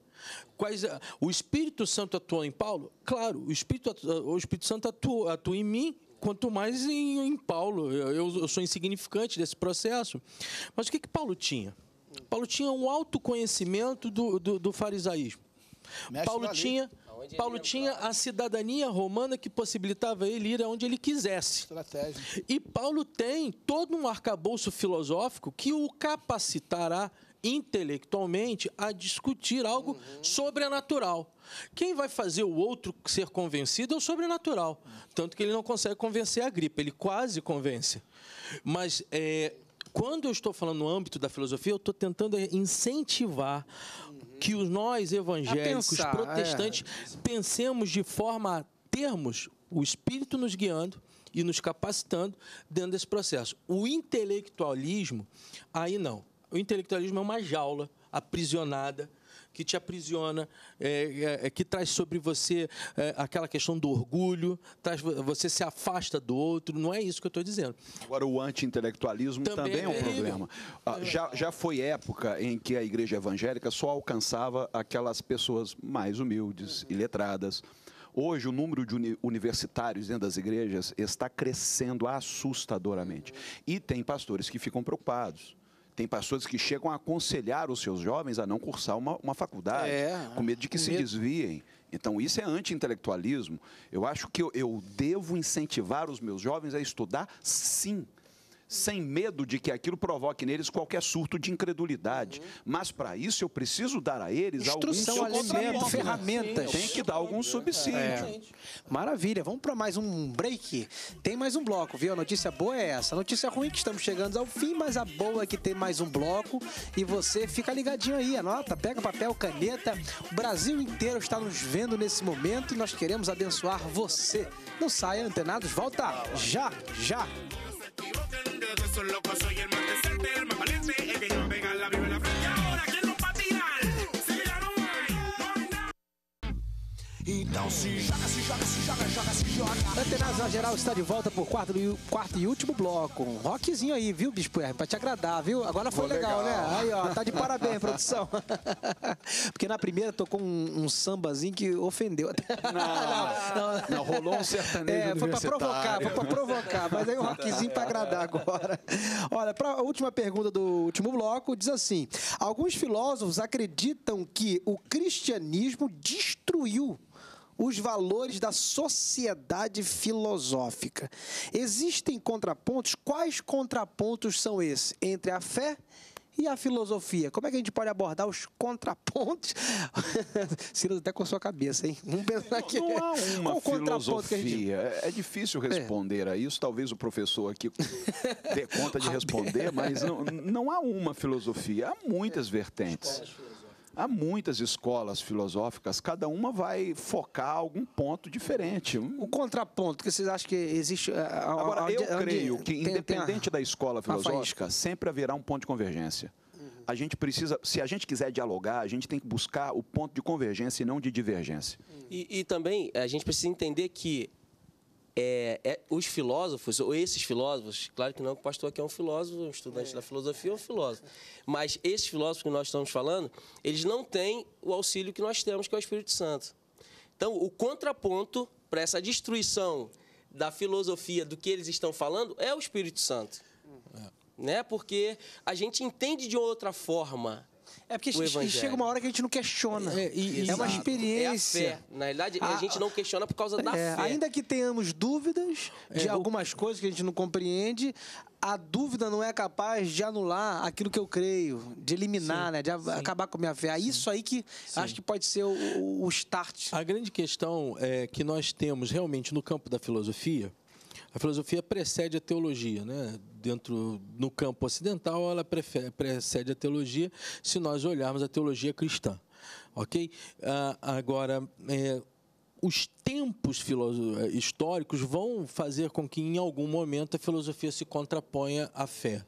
Quais, o Espírito Santo atua em Paulo? Claro, o Espírito, o Espírito Santo atua, atua em mim quanto mais em, em Paulo. Eu, eu, sou insignificante desse processo. Mas o que, que Paulo tinha? Paulo tinha um autoconhecimento do, do, do farisaísmo. Mestre Paulo tinha, Paulo tinha a cidadania romana que possibilitava ele ir aonde ele quisesse. Estratégia. E Paulo tem todo um arcabouço filosófico que o capacitará intelectualmente a discutir algo uhum. sobrenatural. Quem vai fazer o outro ser convencido é o sobrenatural. Tanto que ele não consegue convencer a gripe, ele quase convence. Mas é, quando eu estou falando no âmbito da filosofia, eu estou tentando incentivar que os nós evangélicos, pensar, protestantes, é. pensemos de forma a termos o Espírito nos guiando e nos capacitando dentro desse processo. O intelectualismo, aí não o intelectualismo é uma jaula aprisionada que te aprisiona, é, é, é, que traz sobre você é, aquela questão do orgulho, traz, você se afasta do outro. Não é isso que eu estou dizendo. Agora, o anti-intelectualismo também, também, é um é problema. Ah, já, já foi época em que a igreja evangélica só alcançava aquelas pessoas mais humildes e uhum. letradas. Hoje, o número de universitários dentro das igrejas está crescendo assustadoramente. E tem pastores que ficam preocupados. Tem pastores que chegam a aconselhar os seus jovens a não cursar uma, uma faculdade, é, com medo de que se medo. desviem. Então, isso é anti-intelectualismo. Eu acho que eu, eu devo incentivar os meus jovens a estudar, sim sem medo de que aquilo provoque neles qualquer surto de incredulidade. Uhum. Mas para isso eu preciso dar a eles Instrução, algum alimento, ferramentas. Tem que dar algum subsídio. É. Maravilha, vamos para mais um break. Tem mais um bloco, viu? A notícia boa é essa. A notícia ruim é que estamos chegando ao fim, mas a boa é que tem mais um bloco e você fica ligadinho aí, anota, pega papel, caneta. O Brasil inteiro está nos vendo nesse momento e nós queremos abençoar você. Não saia, antenados, volta já, já. Então se joga, se joga, se joga, joga, se joga. Antenas na geral está de volta por quarto, quarto e último bloco. Um rockzinho aí, viu, Bispo R, Pra te agradar, viu? Agora foi legal, legal, né? Aí, ó, tá de parabéns, produção. Porque na primeira tocou um, um sambazinho que ofendeu. Não, não, não, não, rolou um sertanejo. É, foi pra provocar, foi pra provocar. Mas aí um rockzinho pra agradar agora. Olha, pra última pergunta do último bloco, diz assim: alguns filósofos acreditam que o cristianismo destruiu os valores da sociedade filosófica. Existem contrapontos? Quais contrapontos são esses entre a fé e a filosofia? Como é que a gente pode abordar os contrapontos? Silas até com a sua cabeça, hein? Vamos pensar que não, não há uma Qual filosofia. Gente... É, é difícil é. responder é. a isso. Talvez o professor aqui dê conta de responder, mas não, não há uma filosofia. Há muitas vertentes. Há muitas escolas filosóficas, cada uma vai focar algum ponto diferente. O hum. contraponto que vocês acham que existe. Eh, eh, Agora, eu creio que, tem, independente tem a, da escola filosófica, sempre haverá um ponto de convergência. Uhum. A gente precisa, se a gente quiser dialogar, a gente tem que buscar o ponto de convergência e não de divergência. Uhum. E, e também a gente precisa entender que é, é, os filósofos, ou esses filósofos, claro que não, o pastor aqui é um filósofo, um estudante é. da filosofia é um filósofo, mas esses filósofos que nós estamos falando, eles não têm o auxílio que nós temos, que é o Espírito Santo. Então, o contraponto para essa destruição da filosofia do que eles estão falando é o Espírito Santo. Uhum. Né? Porque a gente entende de outra forma é porque chega uma hora que a gente não questiona. É, é uma experiência. É a fé. Na realidade, a, a ah, gente não questiona por causa da é, fé. Ainda que tenhamos dúvidas de é, algumas coisas que a gente não compreende, a dúvida não é capaz de anular aquilo que eu creio, de eliminar, sim, né? de acabar com a minha fé. É isso aí que acho que pode ser o, o start. A grande questão é que nós temos realmente no campo da filosofia, a filosofia precede a teologia, né? dentro no campo ocidental, ela precede a teologia se nós olharmos a teologia cristã. Ok? Ah, agora, é, os tempos históricos vão fazer com que, em algum momento, a filosofia se contraponha à fé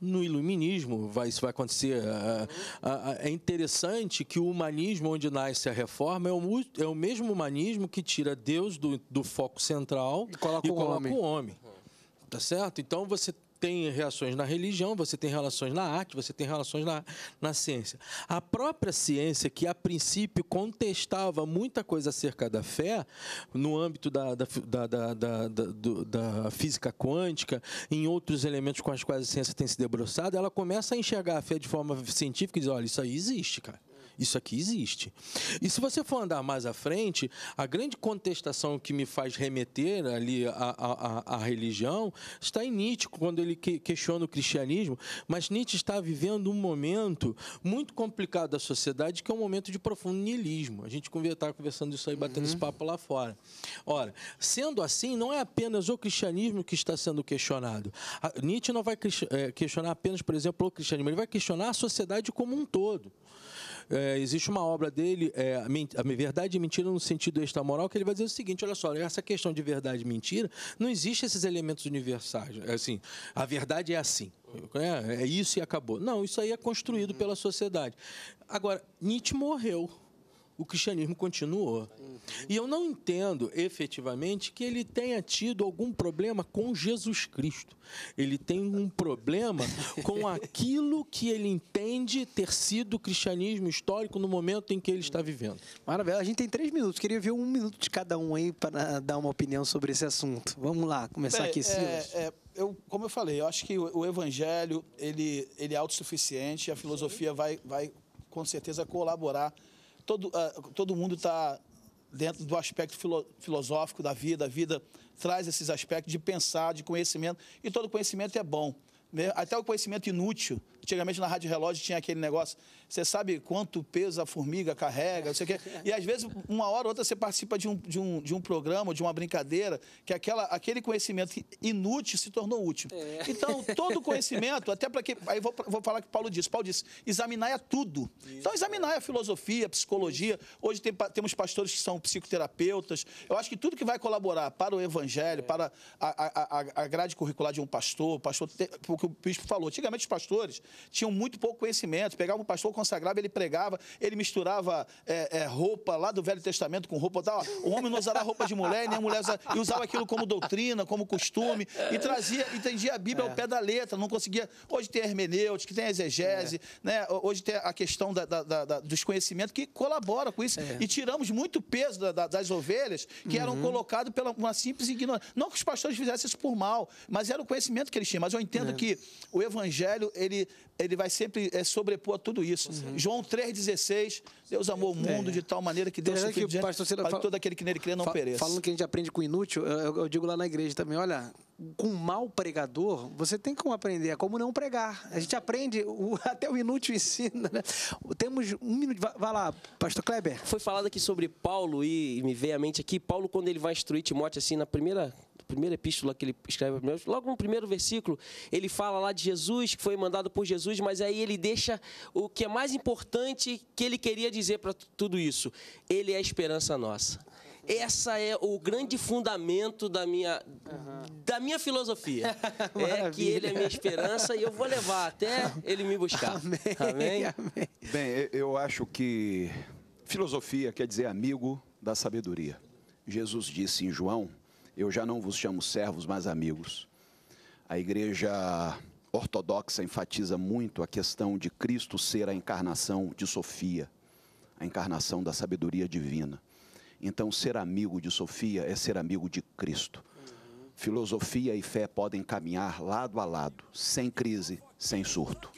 no iluminismo vai, isso vai acontecer. Ah, ah, é interessante que o humanismo onde nasce a reforma é o, é o mesmo humanismo que tira Deus do, do foco central e coloca, e o, coloca homem. o homem. Tá certo? Então você tem reações na religião, você tem relações na arte, você tem relações na, na ciência. A própria ciência, que a princípio contestava muita coisa acerca da fé, no âmbito da, da, da, da, da física quântica, em outros elementos com os quais a ciência tem se debruçado, ela começa a enxergar a fé de forma científica e diz: olha, isso aí existe, cara. Isso aqui existe. E se você for andar mais à frente, a grande contestação que me faz remeter ali à, à, à religião está em Nietzsche, quando ele que, questiona o cristianismo. Mas Nietzsche está vivendo um momento muito complicado da sociedade, que é um momento de profundo niilismo. A gente estava tá conversando isso aí, batendo uhum. esse papo lá fora. Ora, sendo assim, não é apenas o cristianismo que está sendo questionado. A, Nietzsche não vai eh, questionar apenas, por exemplo, o cristianismo, ele vai questionar a sociedade como um todo é, existe uma obra dele, é, a, verdade e mentira no sentido moral que ele vai dizer o seguinte: olha só, essa questão de verdade e mentira, não existe esses elementos universais. É assim, a verdade é assim. É, é isso e acabou. Não, isso aí é construído pela sociedade. Agora, Nietzsche morreu o cristianismo continuou. E eu não entendo efetivamente que ele tenha tido algum problema com Jesus Cristo. Ele tem um problema com aquilo que ele entende ter sido o cristianismo histórico no momento em que ele está vivendo. Maravilha, a gente tem três minutos. Queria ver um minuto de cada um aí para dar uma opinião sobre esse assunto. Vamos lá, começar Bem, é, aqui, Silas. É, é, eu, como eu falei, eu acho que o, evangelho ele, ele é autossuficiente, a filosofia vai, vai com certeza colaborar todo, uh, todo mundo está dentro do aspecto filo, filosófico da vida, a vida traz esses aspectos de pensar, de conhecimento, e todo conhecimento é bom. Né? Até o conhecimento inútil Antigamente na rádio relógio tinha aquele negócio, você sabe quanto peso a formiga carrega, não sei o quê. E às vezes, uma hora ou outra, você participa de um, de um, de um programa, de uma brincadeira, que aquela, aquele conhecimento inútil se tornou útil. É. Então, todo conhecimento, até para que. Aí vou, vou falar que Paulo disse. Paulo disse: examinar é tudo. Isso. Então, examinar é a filosofia, a psicologia. Hoje tem, temos pastores que são psicoterapeutas. Eu acho que tudo que vai colaborar para o evangelho, é. para a, a, a, grade curricular de um pastor, pastor, o que o bispo falou. Antigamente, os pastores tinham muito pouco conhecimento. Pegava um pastor, consagrava, ele pregava, ele misturava é, é, roupa lá do Velho Testamento com roupa. tal. Tá, o homem não usava roupa de mulher, nem a mulher usava, e usava aquilo como doutrina, como costume, e trazia, entendia a Bíblia é. ao pé da letra, não conseguia. Hoje tem hermenêutica, tem exegese, é. né? hoje tem a questão da, da, da, dos conhecimentos que colabora com isso. É. E tiramos muito peso das ovelhas que uhum. eram colocadas pela uma simples ignorância. Não que os pastores fizessem isso por mal, mas era o conhecimento que eles tinham. Mas eu entendo é. que o evangelho, ele ele vai sempre é, sobrepor a tudo isso. Uhum. João 3,16, Deus amou o mundo é. de tal maneira que Deus é que o pastor todo aquele que nele crê não fal, pereça. Falando que a gente aprende com inútil, eu, eu digo lá na igreja também, olha, com um mau pregador, você tem como aprender, é como não pregar. A gente aprende, o, até o inútil ensina. Né? Temos um minuto, vai, vai, lá, pastor Kleber. Foi falado aqui sobre Paulo e, e me veio à mente aqui, Paulo quando ele vai instruir Timóteo assim na primeira primeira epístola que ele escreve, logo no primeiro versículo, ele fala lá de Jesus, que foi mandado por Jesus, mas aí ele deixa o que é mais importante que ele queria dizer para tudo isso. Ele é a esperança nossa. Essa é o grande fundamento da minha, uhum. da minha filosofia. é que ele é a minha esperança e eu vou levar até ele me buscar. Amém. Amém? Amém. Bem, eu acho que filosofia quer dizer amigo da sabedoria. Jesus disse em João eu já não vos chamo servos, mas amigos. A igreja ortodoxa enfatiza muito a questão de Cristo ser a encarnação de Sofia, a encarnação da sabedoria divina. Então, ser amigo de Sofia é ser amigo de Cristo. Filosofia e fé podem caminhar lado a lado, sem crise, sem surto.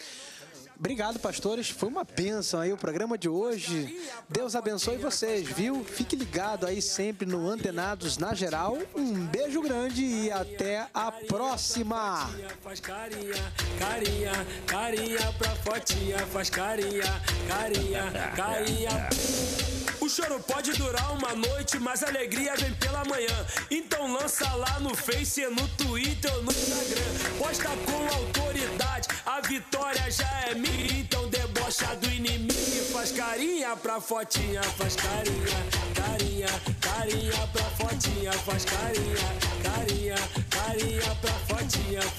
Obrigado, pastores. Foi uma bênção aí o programa de hoje. Deus abençoe vocês, viu? Fique ligado aí sempre no Antenados na Geral. Um beijo grande e até a próxima. carinha, carinha, carinha, carinha, carinha. O choro pode durar uma noite, mas a alegria vem pela manhã. Então lança lá no Face, no Twitter ou no Instagram. Posta com autoridade, a vitória já é minha. Então debocha do inimigo e faz carinha pra fotinha, faz carinha, carinha, carinha pra fotinha, faz carinha, carinha, carinha pra fotinha. Faz...